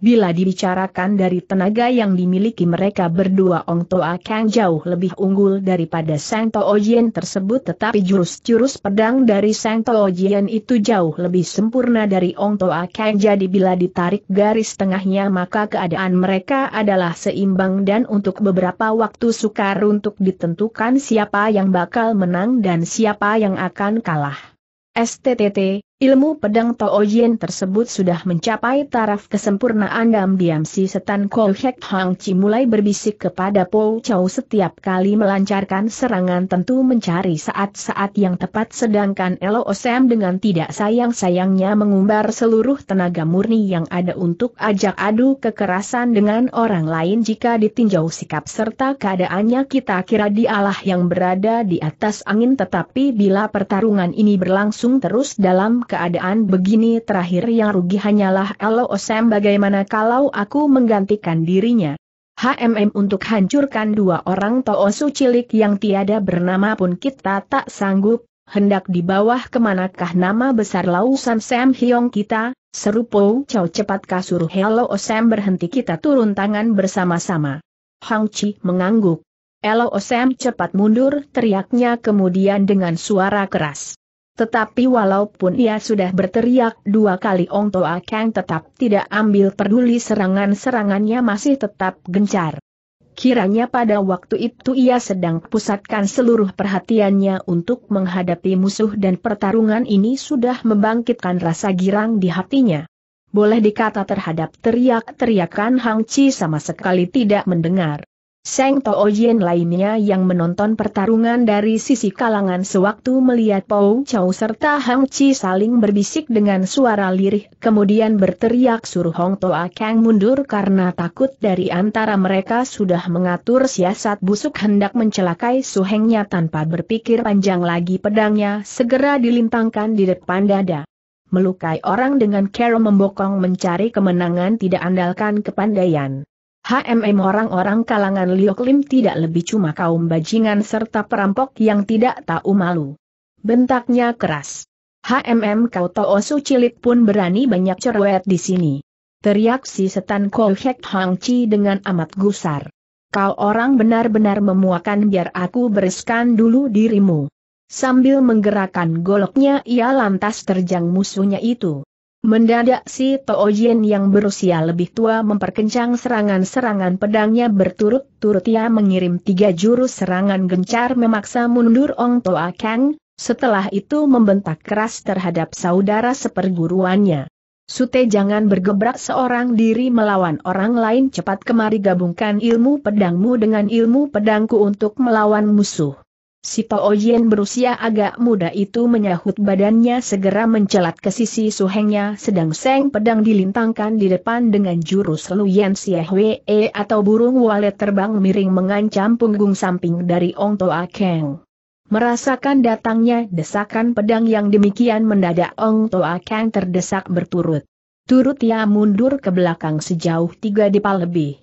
Bila dibicarakan dari tenaga yang dimiliki mereka berdua Ong Toa Kang jauh lebih unggul daripada Sang Toa Jien tersebut tetapi jurus-jurus pedang dari Sang Toa Jien itu jauh lebih sempurna dari Ong Toa Kang jadi bila ditarik garis tengahnya maka keadaan mereka adalah seimbang dan untuk beberapa waktu sukar untuk ditentukan siapa yang bakal menang dan siapa yang akan kalah. STTT Ilmu pedang Taojian tersebut sudah mencapai taraf kesempurnaan dan diam si setan Kol Hek Hang Chi mulai berbisik kepada Po Chow setiap kali melancarkan serangan tentu mencari saat-saat yang tepat sedangkan Elo Osem dengan tidak sayang-sayangnya mengumbar seluruh tenaga murni yang ada untuk ajak adu kekerasan dengan orang lain jika ditinjau sikap serta keadaannya kita kira dialah yang berada di atas angin tetapi bila pertarungan ini berlangsung terus dalam keadaan begini terakhir yang rugi hanyalah Osem bagaimana kalau aku menggantikan dirinya. HMM untuk hancurkan dua orang Toosu cilik yang tiada bernama pun kita tak sanggup, hendak di bawah kemanakah nama besar lausan Sam Hyong kita, seru Po Chow cepat kasur Hello Osem berhenti kita turun tangan bersama-sama. Hang Chi mengangguk. Hello Osem cepat mundur teriaknya kemudian dengan suara keras. Tetapi walaupun ia sudah berteriak dua kali Ong Toa Kang tetap tidak ambil peduli serangan-serangannya masih tetap gencar. Kiranya pada waktu itu ia sedang pusatkan seluruh perhatiannya untuk menghadapi musuh dan pertarungan ini sudah membangkitkan rasa girang di hatinya. Boleh dikata terhadap teriak-teriakan Hang Chi sama sekali tidak mendengar. Seng Toojien lainnya yang menonton pertarungan dari sisi kalangan sewaktu melihat Pou Chow serta Hang Chi saling berbisik dengan suara lirih kemudian berteriak suruh Hong Toa Kang mundur karena takut dari antara mereka sudah mengatur siasat busuk hendak mencelakai suhengnya tanpa berpikir panjang lagi pedangnya segera dilintangkan di depan dada. Melukai orang dengan cara membokong mencari kemenangan tidak andalkan kepandaian. HMM orang-orang kalangan Lioklim tidak lebih cuma kaum bajingan serta perampok yang tidak tahu malu. Bentaknya keras. HMM kau toosu cilik pun berani banyak cerewet di sini. Teriak si setan Kol Hek Hang Chi dengan amat gusar. Kau orang benar-benar memuakan biar aku bereskan dulu dirimu. Sambil menggerakkan goloknya ia lantas terjang musuhnya itu. Mendadak si Jin yang berusia lebih tua memperkencang serangan-serangan pedangnya berturut-turut ia mengirim tiga jurus serangan gencar memaksa mundur Ong Toa Kang, setelah itu membentak keras terhadap saudara seperguruannya. Sute jangan bergebrak seorang diri melawan orang lain cepat kemari gabungkan ilmu pedangmu dengan ilmu pedangku untuk melawan musuh. Si Pao Yen berusia agak muda itu menyahut badannya segera mencelat ke sisi suhengnya sedang seng pedang dilintangkan di depan dengan jurus Lu Luyen Siehwe atau burung walet terbang miring mengancam punggung samping dari Ong Toa Kang. Merasakan datangnya desakan pedang yang demikian mendadak Ong Toa Kang terdesak berturut. Turut ia mundur ke belakang sejauh tiga depal lebih.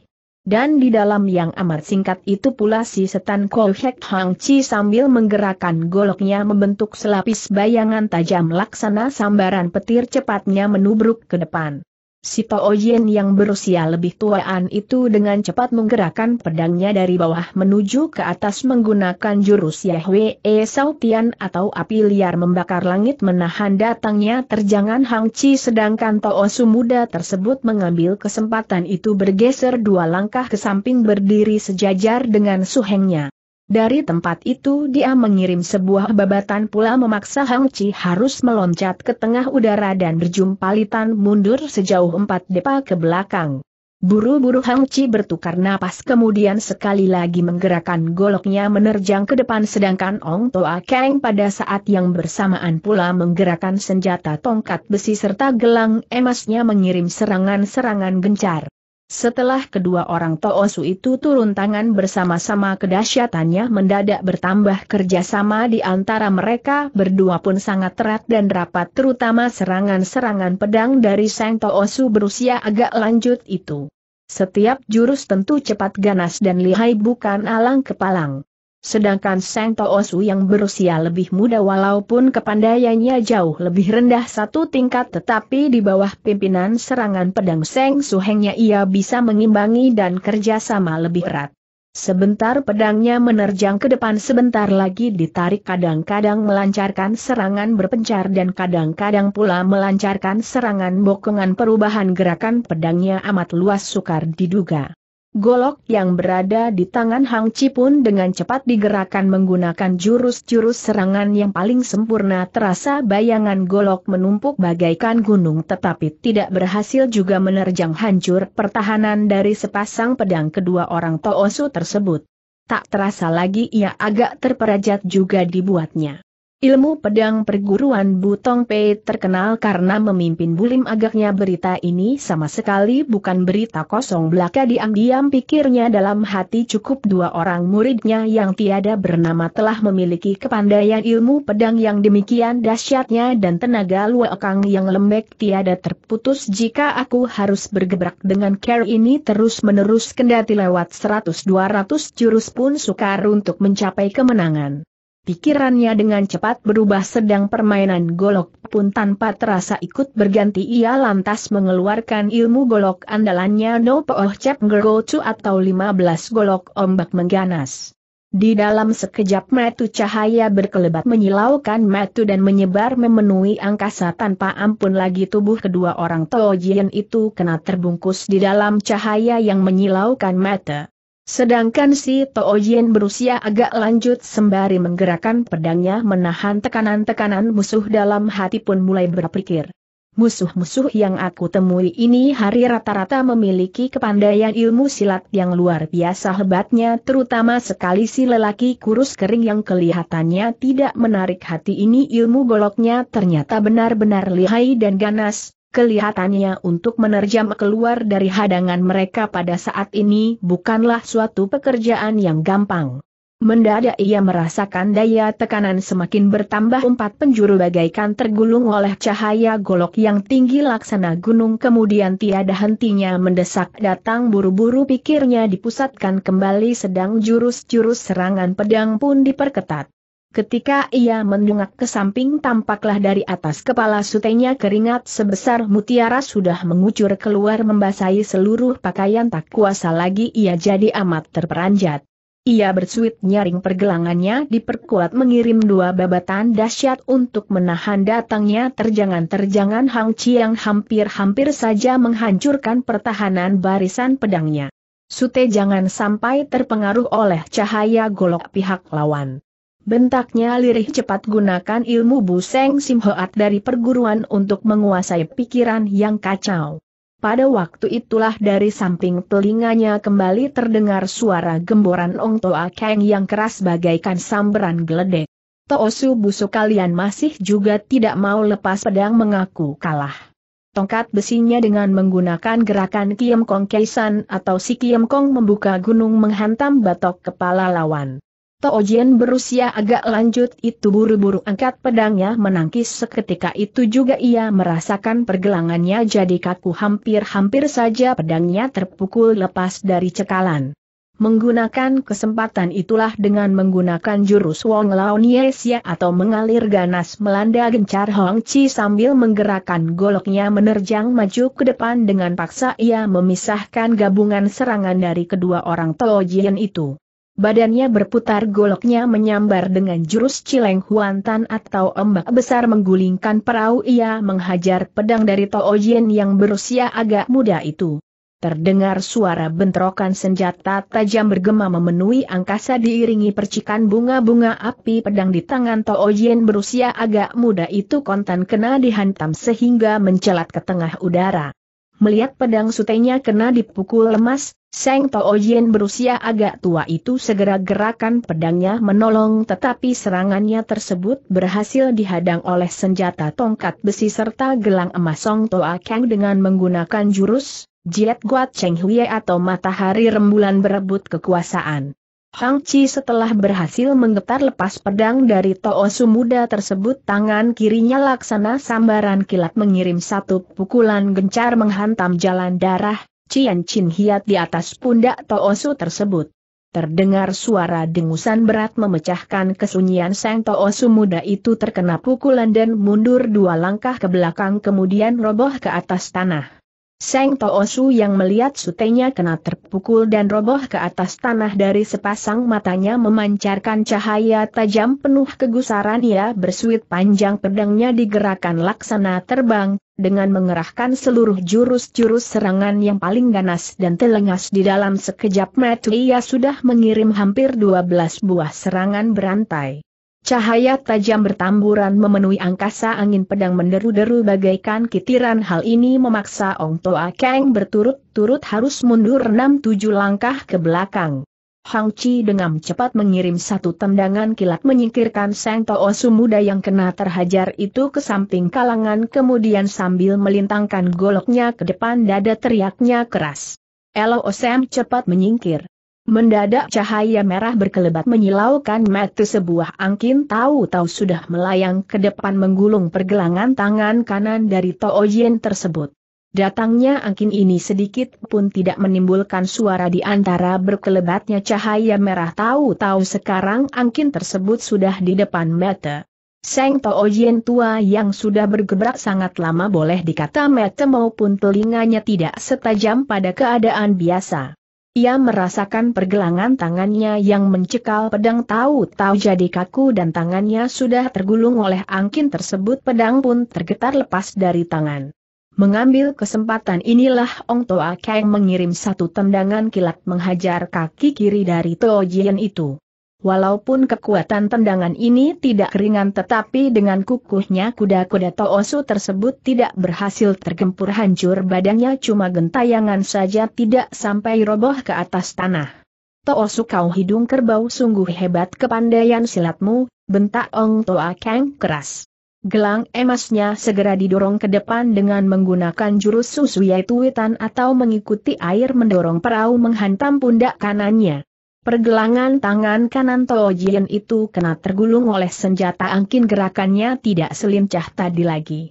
Dan di dalam yang amat singkat itu pula si setan Kohek Hangchi Hang Chi sambil menggerakkan goloknya membentuk selapis bayangan tajam laksana sambaran petir cepatnya menubruk ke depan. Si Yin yang berusia lebih tuaan itu dengan cepat menggerakkan pedangnya dari bawah menuju ke atas menggunakan jurus Yahweh eh Sautian atau api liar membakar langit menahan datangnya terjangan Hang Chi sedangkan Su muda tersebut mengambil kesempatan itu bergeser dua langkah ke samping berdiri sejajar dengan Su Hengnya. Dari tempat itu dia mengirim sebuah babatan pula memaksa Hang Chi harus meloncat ke tengah udara dan berjumpalitan mundur sejauh empat depa ke belakang. Buru-buru Hang Chi bertukar napas kemudian sekali lagi menggerakkan goloknya menerjang ke depan sedangkan Ong Toa Keng pada saat yang bersamaan pula menggerakkan senjata tongkat besi serta gelang emasnya mengirim serangan-serangan gencar. Setelah kedua orang Toosu itu turun tangan bersama-sama kedahsyatannya mendadak bertambah kerjasama di antara mereka berdua pun sangat erat dan rapat terutama serangan-serangan pedang dari Sang Toosu berusia agak lanjut itu. Setiap jurus tentu cepat ganas dan lihai bukan alang kepalang. Sedangkan Sang Toosu yang berusia lebih muda walaupun kepandaiannya jauh lebih rendah satu tingkat tetapi di bawah pimpinan serangan pedang Seng Suhengnya ia bisa mengimbangi dan kerjasama lebih erat. Sebentar pedangnya menerjang ke depan sebentar lagi ditarik kadang-kadang melancarkan serangan berpencar dan kadang-kadang pula melancarkan serangan bokongan perubahan gerakan pedangnya amat luas sukar diduga. Golok yang berada di tangan Hang Chi pun dengan cepat digerakkan menggunakan jurus-jurus serangan yang paling sempurna terasa bayangan golok menumpuk bagaikan gunung tetapi tidak berhasil juga menerjang hancur pertahanan dari sepasang pedang kedua orang Toosu tersebut. Tak terasa lagi ia agak terperajat juga dibuatnya. Ilmu pedang perguruan Butong Pei terkenal karena memimpin bulim agaknya berita ini sama sekali bukan berita kosong belaka diam-diam pikirnya dalam hati cukup dua orang muridnya yang tiada bernama telah memiliki kepandaian ilmu pedang yang demikian dahsyatnya dan tenaga luakang yang lembek tiada terputus jika aku harus bergebrak dengan care ini terus-menerus kendati lewat 100-200 jurus pun sukar untuk mencapai kemenangan. Pikirannya dengan cepat berubah sedang permainan golok pun tanpa terasa ikut berganti ia lantas mengeluarkan ilmu golok andalannya No Pooh Chep Gergocu atau 15 golok ombak mengganas. Di dalam sekejap metu cahaya berkelebat menyilaukan metu dan menyebar memenuhi angkasa tanpa ampun lagi tubuh kedua orang Tojian itu kena terbungkus di dalam cahaya yang menyilaukan mata. Sedangkan si Tooyen berusia agak lanjut sembari menggerakkan pedangnya menahan tekanan-tekanan musuh dalam hati pun mulai berpikir. Musuh-musuh yang aku temui ini hari rata-rata memiliki kepandaian ilmu silat yang luar biasa hebatnya terutama sekali si lelaki kurus kering yang kelihatannya tidak menarik hati ini ilmu goloknya ternyata benar-benar lihai dan ganas, Kelihatannya untuk menerjam keluar dari hadangan mereka pada saat ini bukanlah suatu pekerjaan yang gampang. Mendadak ia merasakan daya tekanan semakin bertambah empat penjuru bagaikan tergulung oleh cahaya golok yang tinggi laksana gunung kemudian tiada hentinya mendesak datang buru-buru pikirnya dipusatkan kembali sedang jurus-jurus serangan pedang pun diperketat. Ketika ia mendongak ke samping tampaklah dari atas kepala sutenya keringat sebesar mutiara sudah mengucur keluar membasahi seluruh pakaian tak kuasa lagi ia jadi amat terperanjat. Ia bersuit nyaring pergelangannya diperkuat mengirim dua babatan dahsyat untuk menahan datangnya terjangan-terjangan Hang yang hampir-hampir saja menghancurkan pertahanan barisan pedangnya. Sute jangan sampai terpengaruh oleh cahaya golok pihak lawan. Bentaknya lirih cepat gunakan ilmu Buseng Simhoat dari perguruan untuk menguasai pikiran yang kacau. Pada waktu itulah dari samping telinganya kembali terdengar suara gemboran Ong Toa Keng yang keras bagaikan samberan geledek. Toosu busuk kalian masih juga tidak mau lepas pedang mengaku kalah. Tongkat besinya dengan menggunakan gerakan Kiem Kong kaisan atau si Kiem Kong membuka gunung menghantam batok kepala lawan. Toojien berusia agak lanjut itu buru-buru angkat pedangnya menangkis seketika itu juga ia merasakan pergelangannya jadi kaku hampir-hampir saja pedangnya terpukul lepas dari cekalan. Menggunakan kesempatan itulah dengan menggunakan jurus Wong Lao Niesia atau mengalir ganas melanda gencar Hong Chi sambil menggerakkan goloknya menerjang maju ke depan dengan paksa ia memisahkan gabungan serangan dari kedua orang Toojien itu badannya berputar goloknya menyambar dengan jurus Cileng Huantan atau ombak besar menggulingkan perahu ia menghajar pedang dari Jin yang berusia agak muda itu. Terdengar suara bentrokan senjata tajam bergema memenuhi angkasa diiringi percikan bunga-bunga api pedang di tangan Jin berusia agak muda itu kontan kena dihantam sehingga mencelat ke tengah udara. Melihat pedang sutenya kena dipukul lemas, Seng Tao Yen berusia agak tua itu segera gerakan pedangnya menolong tetapi serangannya tersebut berhasil dihadang oleh senjata tongkat besi serta gelang emas Song Toa Kang dengan menggunakan jurus, Jiet Guat Cheng Hui atau matahari rembulan berebut kekuasaan. Hang Chi setelah berhasil menggetar lepas pedang dari Toosu muda tersebut tangan kirinya laksana sambaran kilat mengirim satu pukulan gencar menghantam jalan darah, Cian Chin Hiat di atas pundak Toosu tersebut. Terdengar suara dengusan berat memecahkan kesunyian Sang Toosu muda itu terkena pukulan dan mundur dua langkah ke belakang kemudian roboh ke atas tanah. Seng Toosu yang melihat sutenya kena terpukul dan roboh ke atas tanah dari sepasang matanya memancarkan cahaya tajam penuh kegusaran ia bersuit panjang pedangnya digerakkan laksana terbang, dengan mengerahkan seluruh jurus-jurus serangan yang paling ganas dan telengas di dalam sekejap mata ia sudah mengirim hampir 12 buah serangan berantai. Cahaya tajam bertamburan memenuhi angkasa angin pedang menderu-deru bagaikan kitiran hal ini memaksa Ong Toa Kang berturut-turut harus mundur 6-7 langkah ke belakang. Hang Chi dengan cepat mengirim satu tendangan kilat menyingkirkan Seng Su Sumuda yang kena terhajar itu ke samping kalangan kemudian sambil melintangkan goloknya ke depan dada teriaknya keras. Elo Osem cepat menyingkir. Mendadak cahaya merah berkelebat menyilaukan mata sebuah angkin tahu-tahu sudah melayang ke depan menggulung pergelangan tangan kanan dari Tooyen tersebut. Datangnya angkin ini sedikit pun tidak menimbulkan suara di antara berkelebatnya cahaya merah tahu-tahu sekarang angkin tersebut sudah di depan mata. Seng Tooyen tua yang sudah bergebrak sangat lama boleh dikata mata maupun telinganya tidak setajam pada keadaan biasa. Ia merasakan pergelangan tangannya yang mencekal pedang tahu-tahu jadi kaku dan tangannya sudah tergulung oleh angkin tersebut pedang pun tergetar lepas dari tangan. Mengambil kesempatan inilah Ong Toa Kang mengirim satu tendangan kilat menghajar kaki kiri dari Teojian itu. Walaupun kekuatan tendangan ini tidak ringan tetapi dengan kukuhnya kuda-kuda Toosu tersebut tidak berhasil tergempur hancur badannya cuma gentayangan saja tidak sampai roboh ke atas tanah. Toosu kau hidung kerbau sungguh hebat kepandaian silatmu, bentak Ong Toa Kang keras. Gelang emasnya segera didorong ke depan dengan menggunakan jurus susu yaitu witan atau mengikuti air mendorong perahu menghantam pundak kanannya. Pergelangan tangan kanan Jian itu kena tergulung oleh senjata angkin gerakannya tidak selincah tadi lagi.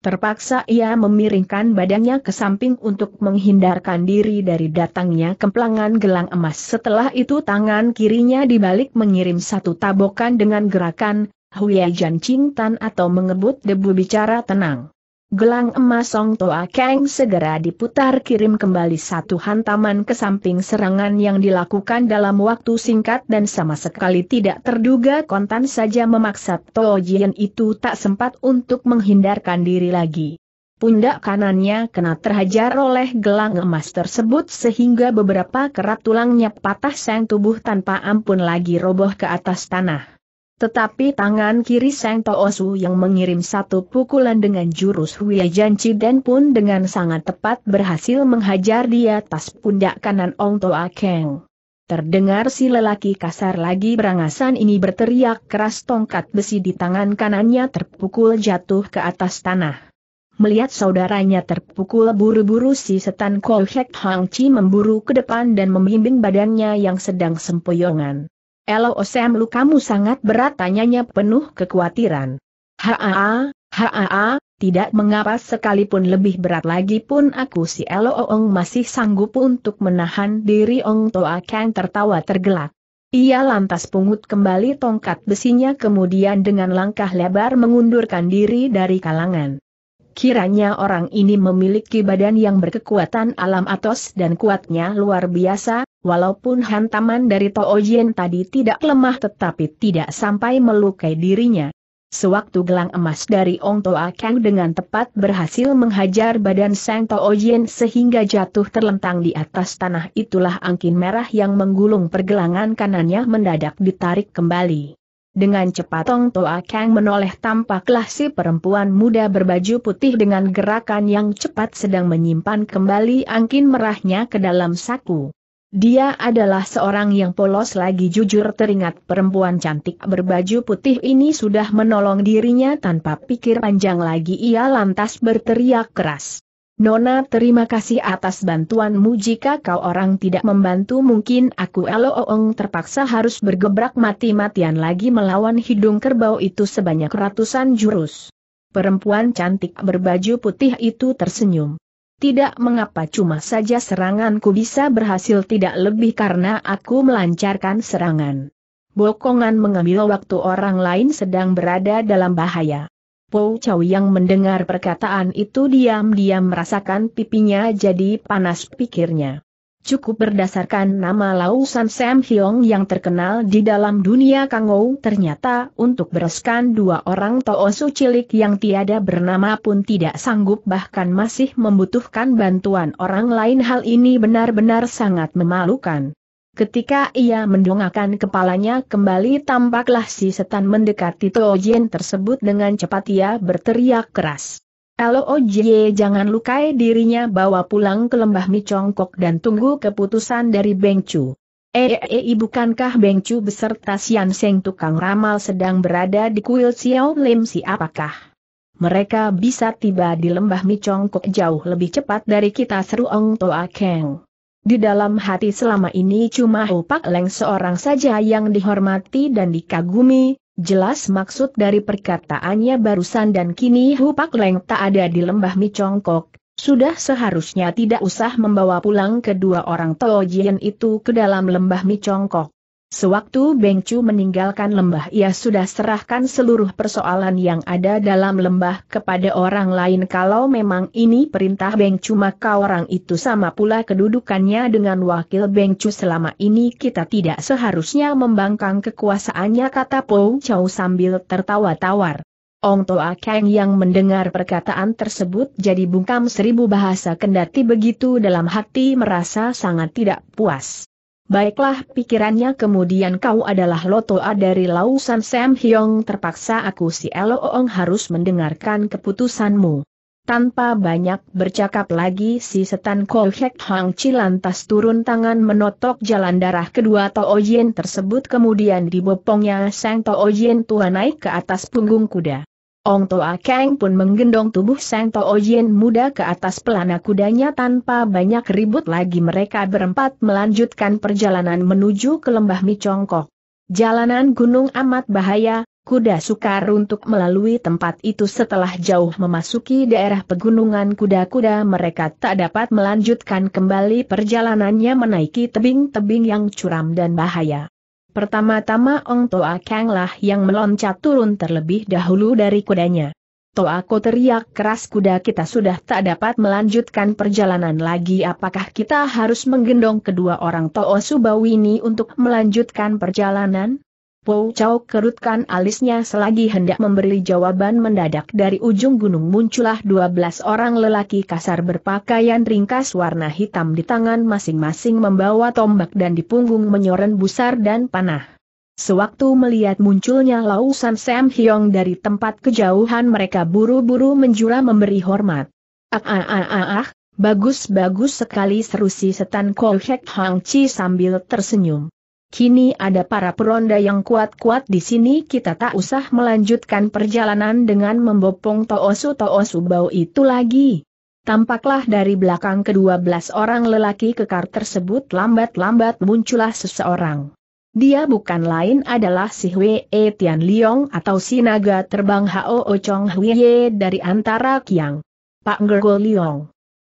Terpaksa ia memiringkan badannya ke samping untuk menghindarkan diri dari datangnya kemplangan gelang emas. Setelah itu tangan kirinya dibalik mengirim satu tabokan dengan gerakan, Huya Jan Ching Tan atau mengebut debu bicara tenang. Gelang emas Song Toa Kang segera diputar kirim kembali satu hantaman ke samping serangan yang dilakukan dalam waktu singkat dan sama sekali tidak terduga kontan saja memaksa Toa Jian itu tak sempat untuk menghindarkan diri lagi. Pundak kanannya kena terhajar oleh gelang emas tersebut sehingga beberapa kerat tulangnya patah sang tubuh tanpa ampun lagi roboh ke atas tanah. Tetapi tangan kiri Seng Toosu yang mengirim satu pukulan dengan jurus Huya Janci dan pun dengan sangat tepat berhasil menghajar di atas pundak kanan Ong Toa Keng. Terdengar si lelaki kasar lagi berangasan ini berteriak keras tongkat besi di tangan kanannya terpukul jatuh ke atas tanah. Melihat saudaranya terpukul buru-buru si setan Kohek Hang Chi memburu ke depan dan membimbing badannya yang sedang sempoyongan. Elo Osem kamu sangat berat tanyanya penuh kekhawatiran. Haa, haa, tidak mengapa sekalipun lebih berat lagi pun aku si Elo Oong masih sanggup untuk menahan diri Ong Toa Kang tertawa tergelak. Ia lantas pungut kembali tongkat besinya kemudian dengan langkah lebar mengundurkan diri dari kalangan. Kiranya orang ini memiliki badan yang berkekuatan alam atos dan kuatnya luar biasa, Walaupun hantaman dari Toojien tadi tidak lemah tetapi tidak sampai melukai dirinya. Sewaktu gelang emas dari Ong Toa Kang dengan tepat berhasil menghajar badan Sang Toojien sehingga jatuh terlentang di atas tanah itulah angkin merah yang menggulung pergelangan kanannya mendadak ditarik kembali. Dengan cepat Ong Toa Kang menoleh tampaklah si perempuan muda berbaju putih dengan gerakan yang cepat sedang menyimpan kembali angkin merahnya ke dalam saku. Dia adalah seorang yang polos lagi jujur teringat perempuan cantik berbaju putih ini sudah menolong dirinya tanpa pikir panjang lagi ia lantas berteriak keras. Nona terima kasih atas bantuanmu jika kau orang tidak membantu mungkin aku Elo Eloong terpaksa harus bergebrak mati-matian lagi melawan hidung kerbau itu sebanyak ratusan jurus. Perempuan cantik berbaju putih itu tersenyum. Tidak mengapa cuma saja seranganku bisa berhasil tidak lebih karena aku melancarkan serangan. Bokongan mengambil waktu orang lain sedang berada dalam bahaya. Po Chow yang mendengar perkataan itu diam-diam merasakan pipinya jadi panas pikirnya. Cukup berdasarkan nama Lausan Sam Hyong yang terkenal di dalam dunia Kangou ternyata untuk bereskan dua orang Toosu cilik yang tiada bernama pun tidak sanggup bahkan masih membutuhkan bantuan orang lain hal ini benar-benar sangat memalukan. Ketika ia mendongakkan kepalanya kembali tampaklah si setan mendekati Toojin tersebut dengan cepat ia berteriak keras. LOJ jangan lukai dirinya bawa pulang ke lembah Micongkok dan tunggu keputusan dari Beng Chu. Eee eh, eh, eh, bukankah Beng Chu beserta Sian Seng tukang ramal sedang berada di kuil Xiao Lim si apakah? Mereka bisa tiba di lembah Micongkok jauh lebih cepat dari kita seru Ong Toa Keng. Di dalam hati selama ini cuma Opak Leng seorang saja yang dihormati dan dikagumi, Jelas maksud dari perkataannya barusan dan kini Hupak Leng tak ada di lembah Micongkok, sudah seharusnya tidak usah membawa pulang kedua orang Tojian itu ke dalam lembah Micongkok. Sewaktu Beng Chu meninggalkan lembah ia sudah serahkan seluruh persoalan yang ada dalam lembah kepada orang lain kalau memang ini perintah Beng Chu maka orang itu sama pula kedudukannya dengan wakil Beng Chu selama ini kita tidak seharusnya membangkang kekuasaannya kata Po Chau sambil tertawa tawar. Ong Toa Kang yang mendengar perkataan tersebut jadi bungkam seribu bahasa kendati begitu dalam hati merasa sangat tidak puas. Baiklah pikirannya kemudian kau adalah Lotoa dari Lausan Sam Hyong terpaksa aku si Eloong harus mendengarkan keputusanmu. Tanpa banyak bercakap lagi si setan Kol Hek Hang Chi lantas turun tangan menotok jalan darah kedua Tooyen tersebut kemudian dibopongnya sang Tooyen tua naik ke atas punggung kuda. Ong Toa Kang pun menggendong tubuh Sang Toa Yin muda ke atas pelana kudanya tanpa banyak ribut lagi mereka berempat melanjutkan perjalanan menuju ke lembah Micongkok. Jalanan gunung amat bahaya, kuda sukar untuk melalui tempat itu setelah jauh memasuki daerah pegunungan kuda-kuda mereka tak dapat melanjutkan kembali perjalanannya menaiki tebing-tebing yang curam dan bahaya. Pertama-tama Ong Toa Kang lah yang meloncat turun terlebih dahulu dari kudanya. Toa ko teriak keras kuda kita sudah tak dapat melanjutkan perjalanan lagi apakah kita harus menggendong kedua orang tua Subawini untuk melanjutkan perjalanan? Pou Chow kerutkan alisnya selagi hendak memberi jawaban mendadak dari ujung gunung muncullah 12 orang lelaki kasar berpakaian ringkas warna hitam di tangan masing-masing membawa tombak dan di punggung menyoren busar dan panah. Sewaktu melihat munculnya Lausan Sam Hyong dari tempat kejauhan mereka buru-buru menjura memberi hormat. Ah ah ah ah ah, bagus-bagus sekali seru si setan Kolhek Hang Chi sambil tersenyum. Kini ada para peronda yang kuat-kuat di sini kita tak usah melanjutkan perjalanan dengan membopong Toosu Toosu bau itu lagi. Tampaklah dari belakang kedua belas orang lelaki kekar tersebut lambat-lambat muncullah seseorang. Dia bukan lain adalah si Hwee Tian Liong atau si naga terbang Hao Chong Hwee dari antara Kiang. Pak Ngergo Liong.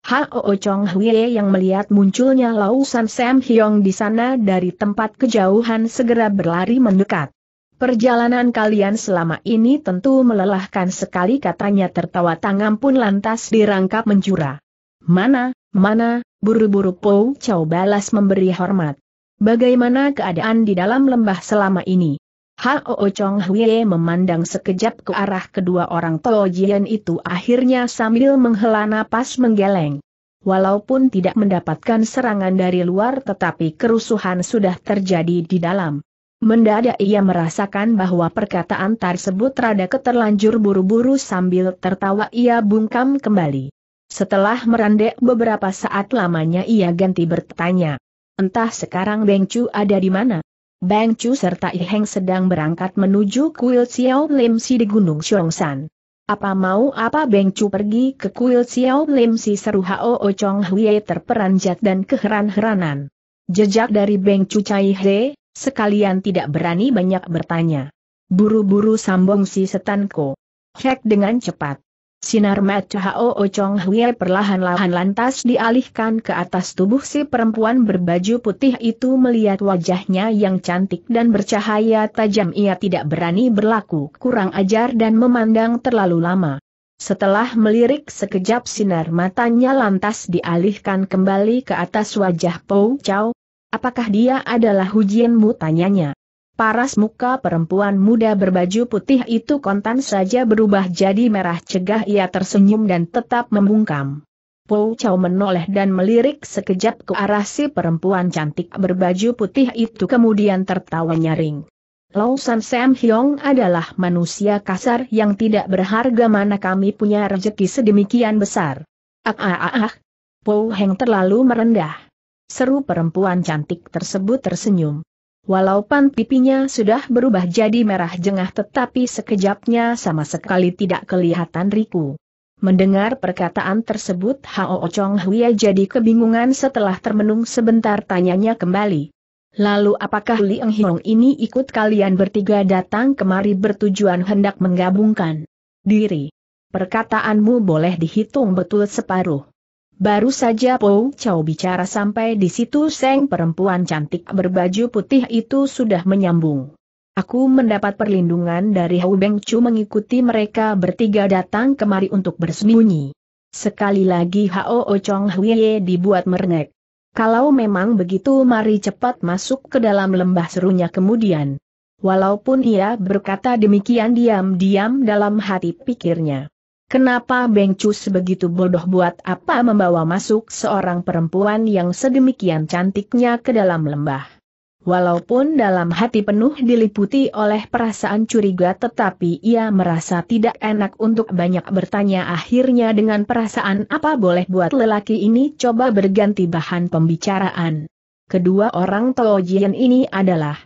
Hao Chong Hwie yang melihat munculnya Lausan Sam Hyong di sana dari tempat kejauhan segera berlari mendekat. Perjalanan kalian selama ini tentu melelahkan sekali katanya tertawa tangan pun lantas dirangkap menjura. Mana, mana, buru-buru Po Chow balas memberi hormat. Bagaimana keadaan di dalam lembah selama ini? Hao Chong Hwee memandang sekejap ke arah kedua orang Jian itu akhirnya sambil menghela napas menggeleng. Walaupun tidak mendapatkan serangan dari luar tetapi kerusuhan sudah terjadi di dalam. Mendadak ia merasakan bahwa perkataan tersebut rada keterlanjur buru-buru sambil tertawa ia bungkam kembali. Setelah merandek beberapa saat lamanya ia ganti bertanya. Entah sekarang Chu ada di mana? Bang Chu serta I Heng sedang berangkat menuju kuil Xiao Lim Si di Gunung Xiongsan. Apa mau apa Beng Chu pergi ke kuil Xiao Lim Si seru Hao O Chong Huye terperanjat dan keheran-heranan. Jejak dari Beng Chu Chai He, sekalian tidak berani banyak bertanya. Buru-buru sambung si setan Ko. Hek dengan cepat. Sinar mata Hao Chong Hwie perlahan-lahan lantas dialihkan ke atas tubuh si perempuan berbaju putih itu melihat wajahnya yang cantik dan bercahaya tajam ia tidak berani berlaku kurang ajar dan memandang terlalu lama. Setelah melirik sekejap sinar matanya lantas dialihkan kembali ke atas wajah Pou Chow. Apakah dia adalah hujianmu tanyanya? Paras muka perempuan muda berbaju putih itu kontan saja berubah jadi merah cegah ia tersenyum dan tetap membungkam. Pou Chow menoleh dan melirik sekejap ke arah si perempuan cantik berbaju putih itu kemudian tertawa nyaring. San Sam Hyong adalah manusia kasar yang tidak berharga mana kami punya rezeki sedemikian besar. Ah ah ah ah. Pou Heng terlalu merendah. Seru perempuan cantik tersebut tersenyum. Walaupun pipinya sudah berubah jadi merah jengah tetapi sekejapnya sama sekali tidak kelihatan riku. Mendengar perkataan tersebut Hao Ocong Huya jadi kebingungan setelah termenung sebentar tanyanya kembali. Lalu apakah Liang Hiong ini ikut kalian bertiga datang kemari bertujuan hendak menggabungkan diri? Perkataanmu boleh dihitung betul separuh. Baru saja Po Chow bicara sampai di situ Seng perempuan cantik berbaju putih itu sudah menyambung. Aku mendapat perlindungan dari Hou Beng Chu mengikuti mereka bertiga datang kemari untuk bersembunyi. Sekali lagi Hao O Chong Huiye dibuat merengek. Kalau memang begitu mari cepat masuk ke dalam lembah serunya kemudian. Walaupun ia berkata demikian diam-diam dalam hati pikirnya. Kenapa Beng Cus begitu bodoh buat apa membawa masuk seorang perempuan yang sedemikian cantiknya ke dalam lembah? Walaupun dalam hati penuh diliputi oleh perasaan curiga tetapi ia merasa tidak enak untuk banyak bertanya akhirnya dengan perasaan apa boleh buat lelaki ini coba berganti bahan pembicaraan. Kedua orang Tojian ini adalah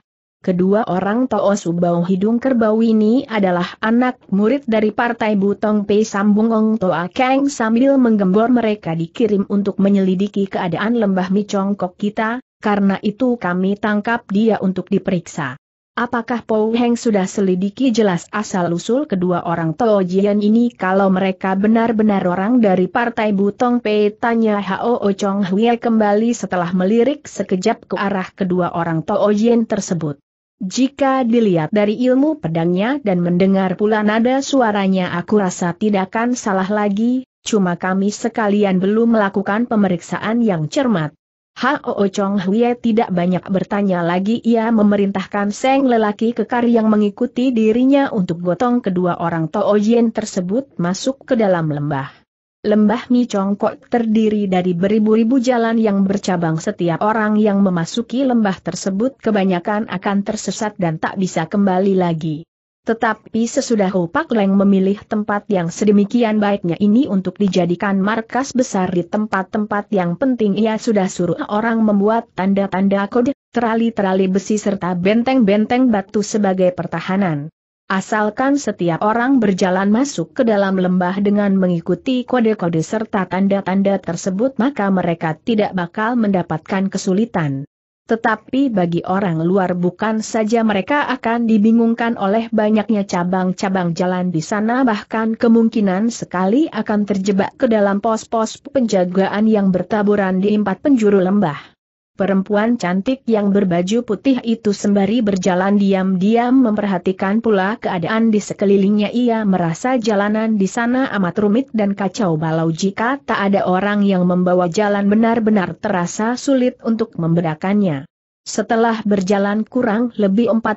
Kedua orang Toa Subau Hidung Kerbau ini adalah anak murid dari Partai Butong Pei Sambung Ong Toa Keng sambil menggembor mereka dikirim untuk menyelidiki keadaan lembah Micongkok kita, karena itu kami tangkap dia untuk diperiksa. Apakah Pou Heng sudah selidiki jelas asal-usul kedua orang Toa Jian ini kalau mereka benar-benar orang dari Partai Butong Pei? Tanya Hao Chong Hwie kembali setelah melirik sekejap ke arah kedua orang Toa Jian tersebut. Jika dilihat dari ilmu pedangnya dan mendengar pula nada suaranya aku rasa tidak akan salah lagi, cuma kami sekalian belum melakukan pemeriksaan yang cermat. Hao Chong Hwie tidak banyak bertanya lagi ia memerintahkan Seng lelaki kekar yang mengikuti dirinya untuk gotong kedua orang Tooyen tersebut masuk ke dalam lembah. Lembah Micongkok terdiri dari beribu-ribu jalan yang bercabang setiap orang yang memasuki lembah tersebut kebanyakan akan tersesat dan tak bisa kembali lagi. Tetapi sesudah Hupak Leng memilih tempat yang sedemikian baiknya ini untuk dijadikan markas besar di tempat-tempat yang penting ia sudah suruh orang membuat tanda-tanda kode, terali-terali besi serta benteng-benteng batu sebagai pertahanan. Asalkan setiap orang berjalan masuk ke dalam lembah dengan mengikuti kode-kode serta tanda-tanda tersebut maka mereka tidak bakal mendapatkan kesulitan. Tetapi bagi orang luar bukan saja mereka akan dibingungkan oleh banyaknya cabang-cabang jalan di sana bahkan kemungkinan sekali akan terjebak ke dalam pos-pos penjagaan yang bertaburan di empat penjuru lembah. Perempuan cantik yang berbaju putih itu sembari berjalan diam-diam memperhatikan pula keadaan di sekelilingnya ia merasa jalanan di sana amat rumit dan kacau balau jika tak ada orang yang membawa jalan benar-benar terasa sulit untuk memberakannya. Setelah berjalan kurang lebih 4-5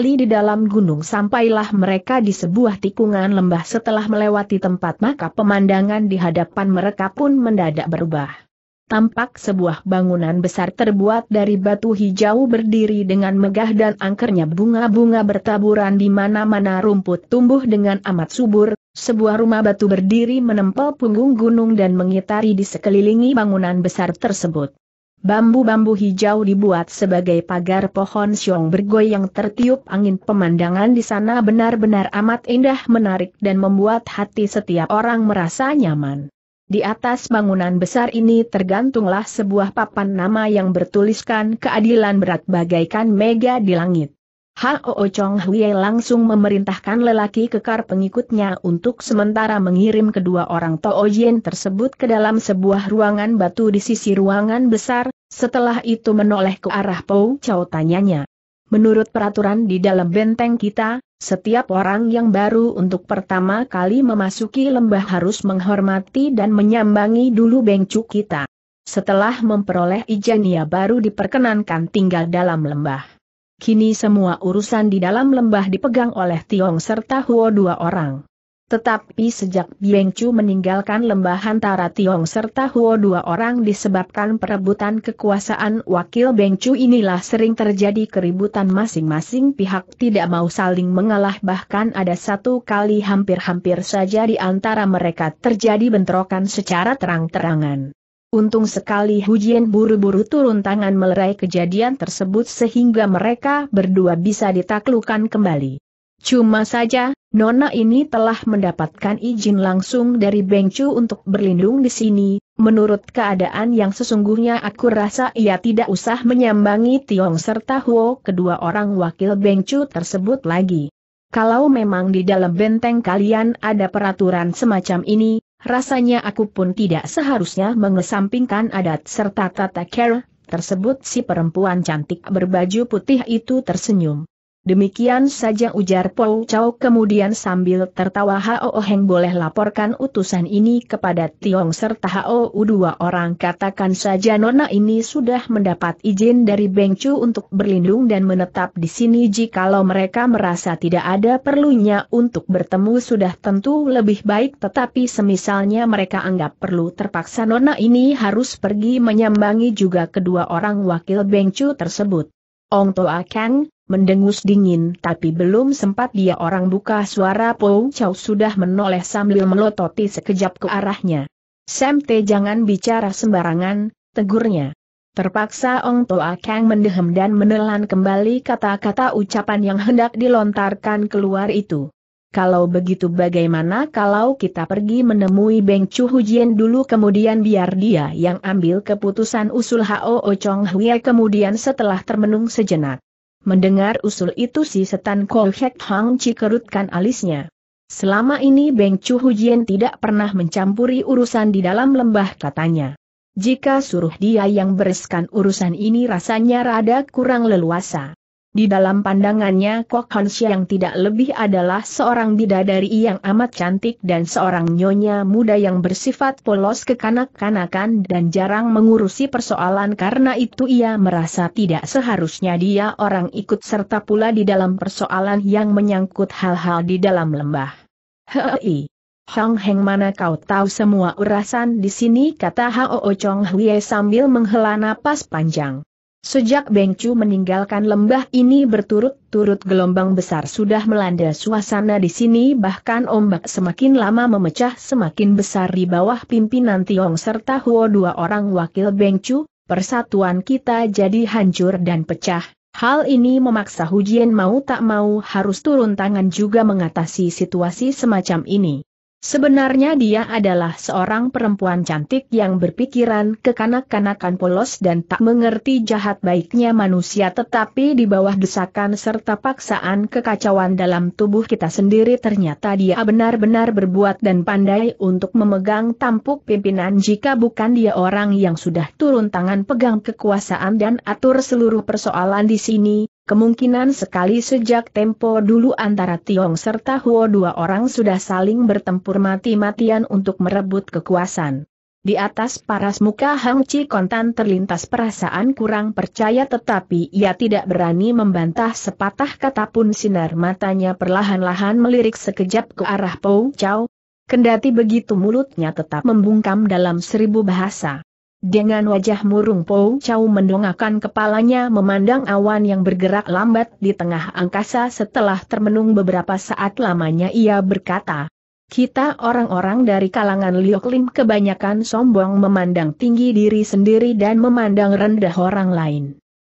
li di dalam gunung sampailah mereka di sebuah tikungan lembah setelah melewati tempat maka pemandangan di hadapan mereka pun mendadak berubah tampak sebuah bangunan besar terbuat dari batu hijau berdiri dengan megah dan angkernya bunga-bunga bertaburan di mana-mana rumput tumbuh dengan amat subur, sebuah rumah batu berdiri menempel punggung gunung dan mengitari di sekelilingi bangunan besar tersebut. Bambu-bambu hijau dibuat sebagai pagar pohon siong bergoyang tertiup angin pemandangan di sana benar-benar amat indah menarik dan membuat hati setiap orang merasa nyaman. Di atas bangunan besar ini tergantunglah sebuah papan nama yang bertuliskan keadilan berat bagaikan mega di langit. Hao Chong Hui langsung memerintahkan lelaki kekar pengikutnya untuk sementara mengirim kedua orang Tao Yen tersebut ke dalam sebuah ruangan batu di sisi ruangan besar, setelah itu menoleh ke arah Pou Chao tanyanya. Menurut peraturan di dalam benteng kita, setiap orang yang baru untuk pertama kali memasuki lembah harus menghormati dan menyambangi dulu bengcu kita. Setelah memperoleh izin ia baru diperkenankan tinggal dalam lembah. Kini semua urusan di dalam lembah dipegang oleh Tiong serta Huo dua orang. Tetapi sejak Bieng Chu meninggalkan lembah antara Tiong serta Huo dua orang disebabkan perebutan kekuasaan wakil Bieng Chu inilah sering terjadi keributan masing-masing pihak tidak mau saling mengalah bahkan ada satu kali hampir-hampir saja di antara mereka terjadi bentrokan secara terang-terangan. Untung sekali Hujian buru-buru turun tangan melerai kejadian tersebut sehingga mereka berdua bisa ditaklukkan kembali. Cuma saja, Nona ini telah mendapatkan izin langsung dari Bengcu untuk berlindung di sini, menurut keadaan yang sesungguhnya aku rasa ia tidak usah menyambangi Tiong serta Huo kedua orang wakil Bengcu tersebut lagi. Kalau memang di dalam benteng kalian ada peraturan semacam ini, rasanya aku pun tidak seharusnya mengesampingkan adat serta tata care, tersebut si perempuan cantik berbaju putih itu tersenyum. Demikian saja ujar Pou Chau kemudian sambil tertawa Hao Heng boleh laporkan utusan ini kepada Tiong serta Hao U dua orang katakan saja Nona ini sudah mendapat izin dari Beng Chu untuk berlindung dan menetap di sini jikalau mereka merasa tidak ada perlunya untuk bertemu sudah tentu lebih baik tetapi semisalnya mereka anggap perlu terpaksa Nona ini harus pergi menyambangi juga kedua orang wakil Beng Chu tersebut. Ong Toa Kang, mendengus dingin tapi belum sempat dia orang buka suara Pou Chow sudah menoleh sambil melototi sekejap ke arahnya. Sam Te jangan bicara sembarangan, tegurnya. Terpaksa Ong Toa Kang mendehem dan menelan kembali kata-kata ucapan yang hendak dilontarkan keluar itu. Kalau begitu bagaimana kalau kita pergi menemui Beng Chu Hujian dulu kemudian biar dia yang ambil keputusan usul Hao Chong Hwee. kemudian setelah termenung sejenak. Mendengar usul itu si setan Kol Hek Hang Cikerutkan alisnya. Selama ini Beng Chu Hujian tidak pernah mencampuri urusan di dalam lembah katanya. Jika suruh dia yang bereskan urusan ini rasanya rada kurang leluasa. Di dalam pandangannya Kok Han yang tidak lebih adalah seorang bidadari yang amat cantik dan seorang nyonya muda yang bersifat polos kekanak-kanakan dan jarang mengurusi persoalan karena itu ia merasa tidak seharusnya dia orang ikut serta pula di dalam persoalan yang menyangkut hal-hal di dalam lembah. Hei, Hang Heng mana kau tahu semua urusan di sini kata Hao Chong Hwie sambil menghela napas panjang. Sejak Beng Chu meninggalkan lembah ini berturut-turut gelombang besar sudah melanda suasana di sini bahkan ombak semakin lama memecah semakin besar di bawah pimpinan Tiong serta Huo dua orang wakil Beng Chu persatuan kita jadi hancur dan pecah. Hal ini memaksa Hujian mau tak mau harus turun tangan juga mengatasi situasi semacam ini. Sebenarnya dia adalah seorang perempuan cantik yang berpikiran kekanak-kanakan polos dan tak mengerti jahat baiknya manusia tetapi di bawah desakan serta paksaan kekacauan dalam tubuh kita sendiri ternyata dia benar-benar berbuat dan pandai untuk memegang tampuk pimpinan jika bukan dia orang yang sudah turun tangan pegang kekuasaan dan atur seluruh persoalan di sini, Kemungkinan sekali sejak tempo dulu antara Tiong serta Huo dua orang sudah saling bertempur mati-matian untuk merebut kekuasaan. Di atas paras muka Hang Chi Kontan terlintas perasaan kurang percaya tetapi ia tidak berani membantah sepatah kata pun sinar matanya perlahan-lahan melirik sekejap ke arah Pou Chao, Kendati begitu mulutnya tetap membungkam dalam seribu bahasa. Dengan wajah murung Pou Chau mendongakkan kepalanya memandang awan yang bergerak lambat di tengah angkasa setelah termenung beberapa saat lamanya ia berkata. Kita orang-orang dari kalangan Liok Lim kebanyakan sombong memandang tinggi diri sendiri dan memandang rendah orang lain.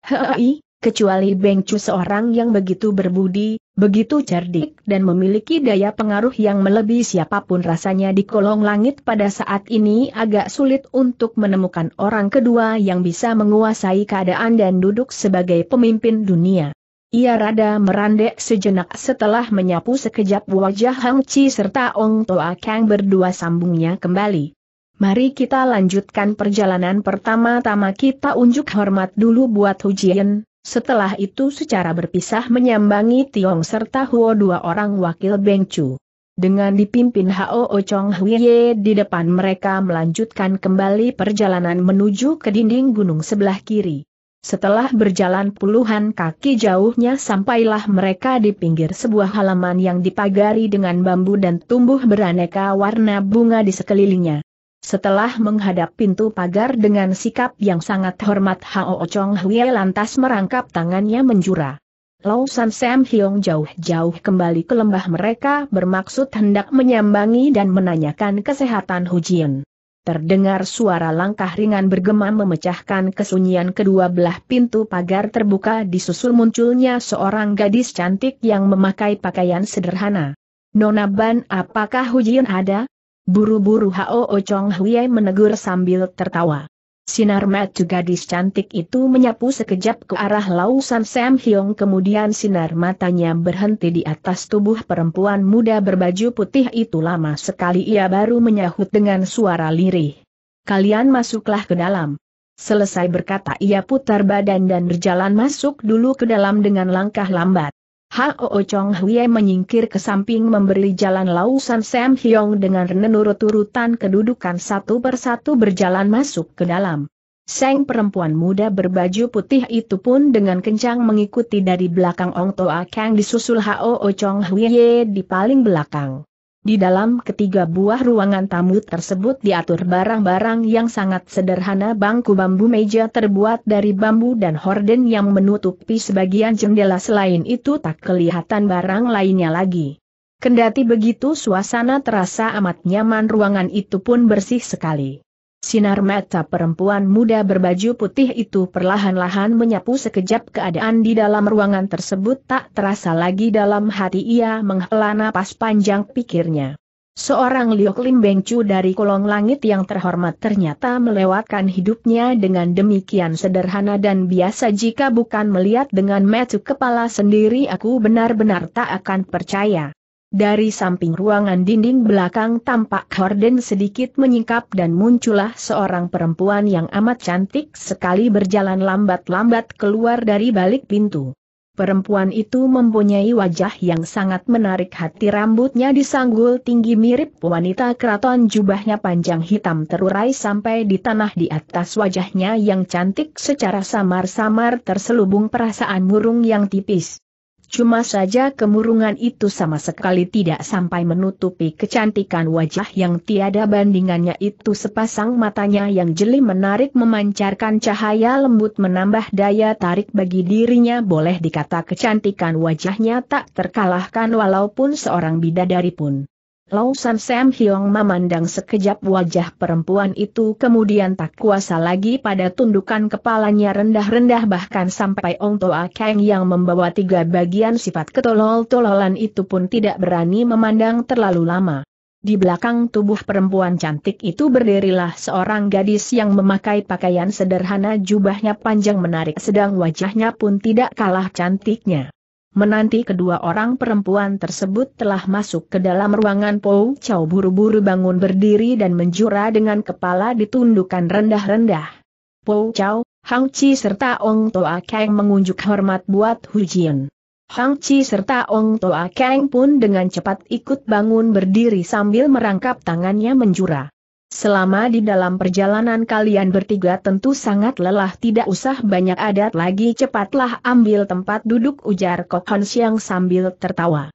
Hei, kecuali Beng Chu seorang yang begitu berbudi, begitu cerdik dan memiliki daya pengaruh yang melebihi siapapun rasanya di kolong langit pada saat ini agak sulit untuk menemukan orang kedua yang bisa menguasai keadaan dan duduk sebagai pemimpin dunia. Ia rada merandek sejenak setelah menyapu sekejap wajah Hang Chi serta Ong Toa Kang berdua sambungnya kembali. Mari kita lanjutkan perjalanan pertama-tama kita unjuk hormat dulu buat Hu Jian, setelah itu secara berpisah menyambangi Tiong serta Huo dua orang wakil Beng Dengan dipimpin Hao Chong Huiye di depan mereka melanjutkan kembali perjalanan menuju ke dinding gunung sebelah kiri. Setelah berjalan puluhan kaki jauhnya sampailah mereka di pinggir sebuah halaman yang dipagari dengan bambu dan tumbuh beraneka warna bunga di sekelilingnya. Setelah menghadap pintu pagar dengan sikap yang sangat hormat Hao Chong Hwie lantas merangkap tangannya menjura. Lau San Sam Hiong jauh-jauh kembali ke lembah mereka bermaksud hendak menyambangi dan menanyakan kesehatan Hu Jin. Terdengar suara langkah ringan bergema memecahkan kesunyian kedua belah pintu pagar terbuka disusul munculnya seorang gadis cantik yang memakai pakaian sederhana. Nona Ban apakah Jin ada? Buru-buru Hao Chong Huye menegur sambil tertawa. Sinar mata gadis cantik itu menyapu sekejap ke arah lausan Sam Hyong kemudian sinar matanya berhenti di atas tubuh perempuan muda berbaju putih itu lama sekali ia baru menyahut dengan suara lirih. Kalian masuklah ke dalam. Selesai berkata ia putar badan dan berjalan masuk dulu ke dalam dengan langkah lambat. Hao Chong Hwie menyingkir ke samping memberi jalan Lausan Sam Hyong dengan menurut-urutan kedudukan satu persatu berjalan masuk ke dalam. Seng perempuan muda berbaju putih itu pun dengan kencang mengikuti dari belakang Ong Toa Kang disusul Hao Chong Hwie di paling belakang. Di dalam ketiga buah ruangan tamu tersebut diatur barang-barang yang sangat sederhana bangku bambu meja terbuat dari bambu dan horden yang menutupi sebagian jendela selain itu tak kelihatan barang lainnya lagi. Kendati begitu suasana terasa amat nyaman ruangan itu pun bersih sekali. Sinar mata perempuan muda berbaju putih itu perlahan-lahan menyapu sekejap keadaan di dalam ruangan tersebut tak terasa lagi dalam hati ia menghela napas panjang pikirnya. Seorang Liok Lim Bengcu dari kolong langit yang terhormat ternyata melewatkan hidupnya dengan demikian sederhana dan biasa jika bukan melihat dengan metu kepala sendiri aku benar-benar tak akan percaya. Dari samping ruangan dinding belakang tampak Horden sedikit menyingkap dan muncullah seorang perempuan yang amat cantik sekali berjalan lambat-lambat keluar dari balik pintu. Perempuan itu mempunyai wajah yang sangat menarik hati rambutnya disanggul tinggi mirip wanita keraton jubahnya panjang hitam terurai sampai di tanah di atas wajahnya yang cantik secara samar-samar terselubung perasaan murung yang tipis. Cuma saja kemurungan itu sama sekali tidak sampai menutupi kecantikan wajah yang tiada bandingannya itu sepasang matanya yang jeli menarik memancarkan cahaya lembut menambah daya tarik bagi dirinya boleh dikata kecantikan wajahnya tak terkalahkan walaupun seorang bidadari pun. San Sam Hyong memandang sekejap wajah perempuan itu kemudian tak kuasa lagi pada tundukan kepalanya rendah-rendah bahkan sampai Ong Toa Kang yang membawa tiga bagian sifat ketolol-tololan itu pun tidak berani memandang terlalu lama. Di belakang tubuh perempuan cantik itu berdirilah seorang gadis yang memakai pakaian sederhana jubahnya panjang menarik sedang wajahnya pun tidak kalah cantiknya. Menanti kedua orang perempuan tersebut telah masuk ke dalam ruangan Pou Chow buru-buru bangun berdiri dan menjura dengan kepala ditundukkan rendah-rendah. Pou Chow, Hang Chi serta Ong Toa Kang mengunjuk hormat buat Hu Jin. Hang Chi serta Ong Toa Kang pun dengan cepat ikut bangun berdiri sambil merangkap tangannya menjura. Selama di dalam perjalanan kalian bertiga tentu sangat lelah tidak usah banyak adat lagi cepatlah ambil tempat duduk ujar Kok Siang sambil tertawa.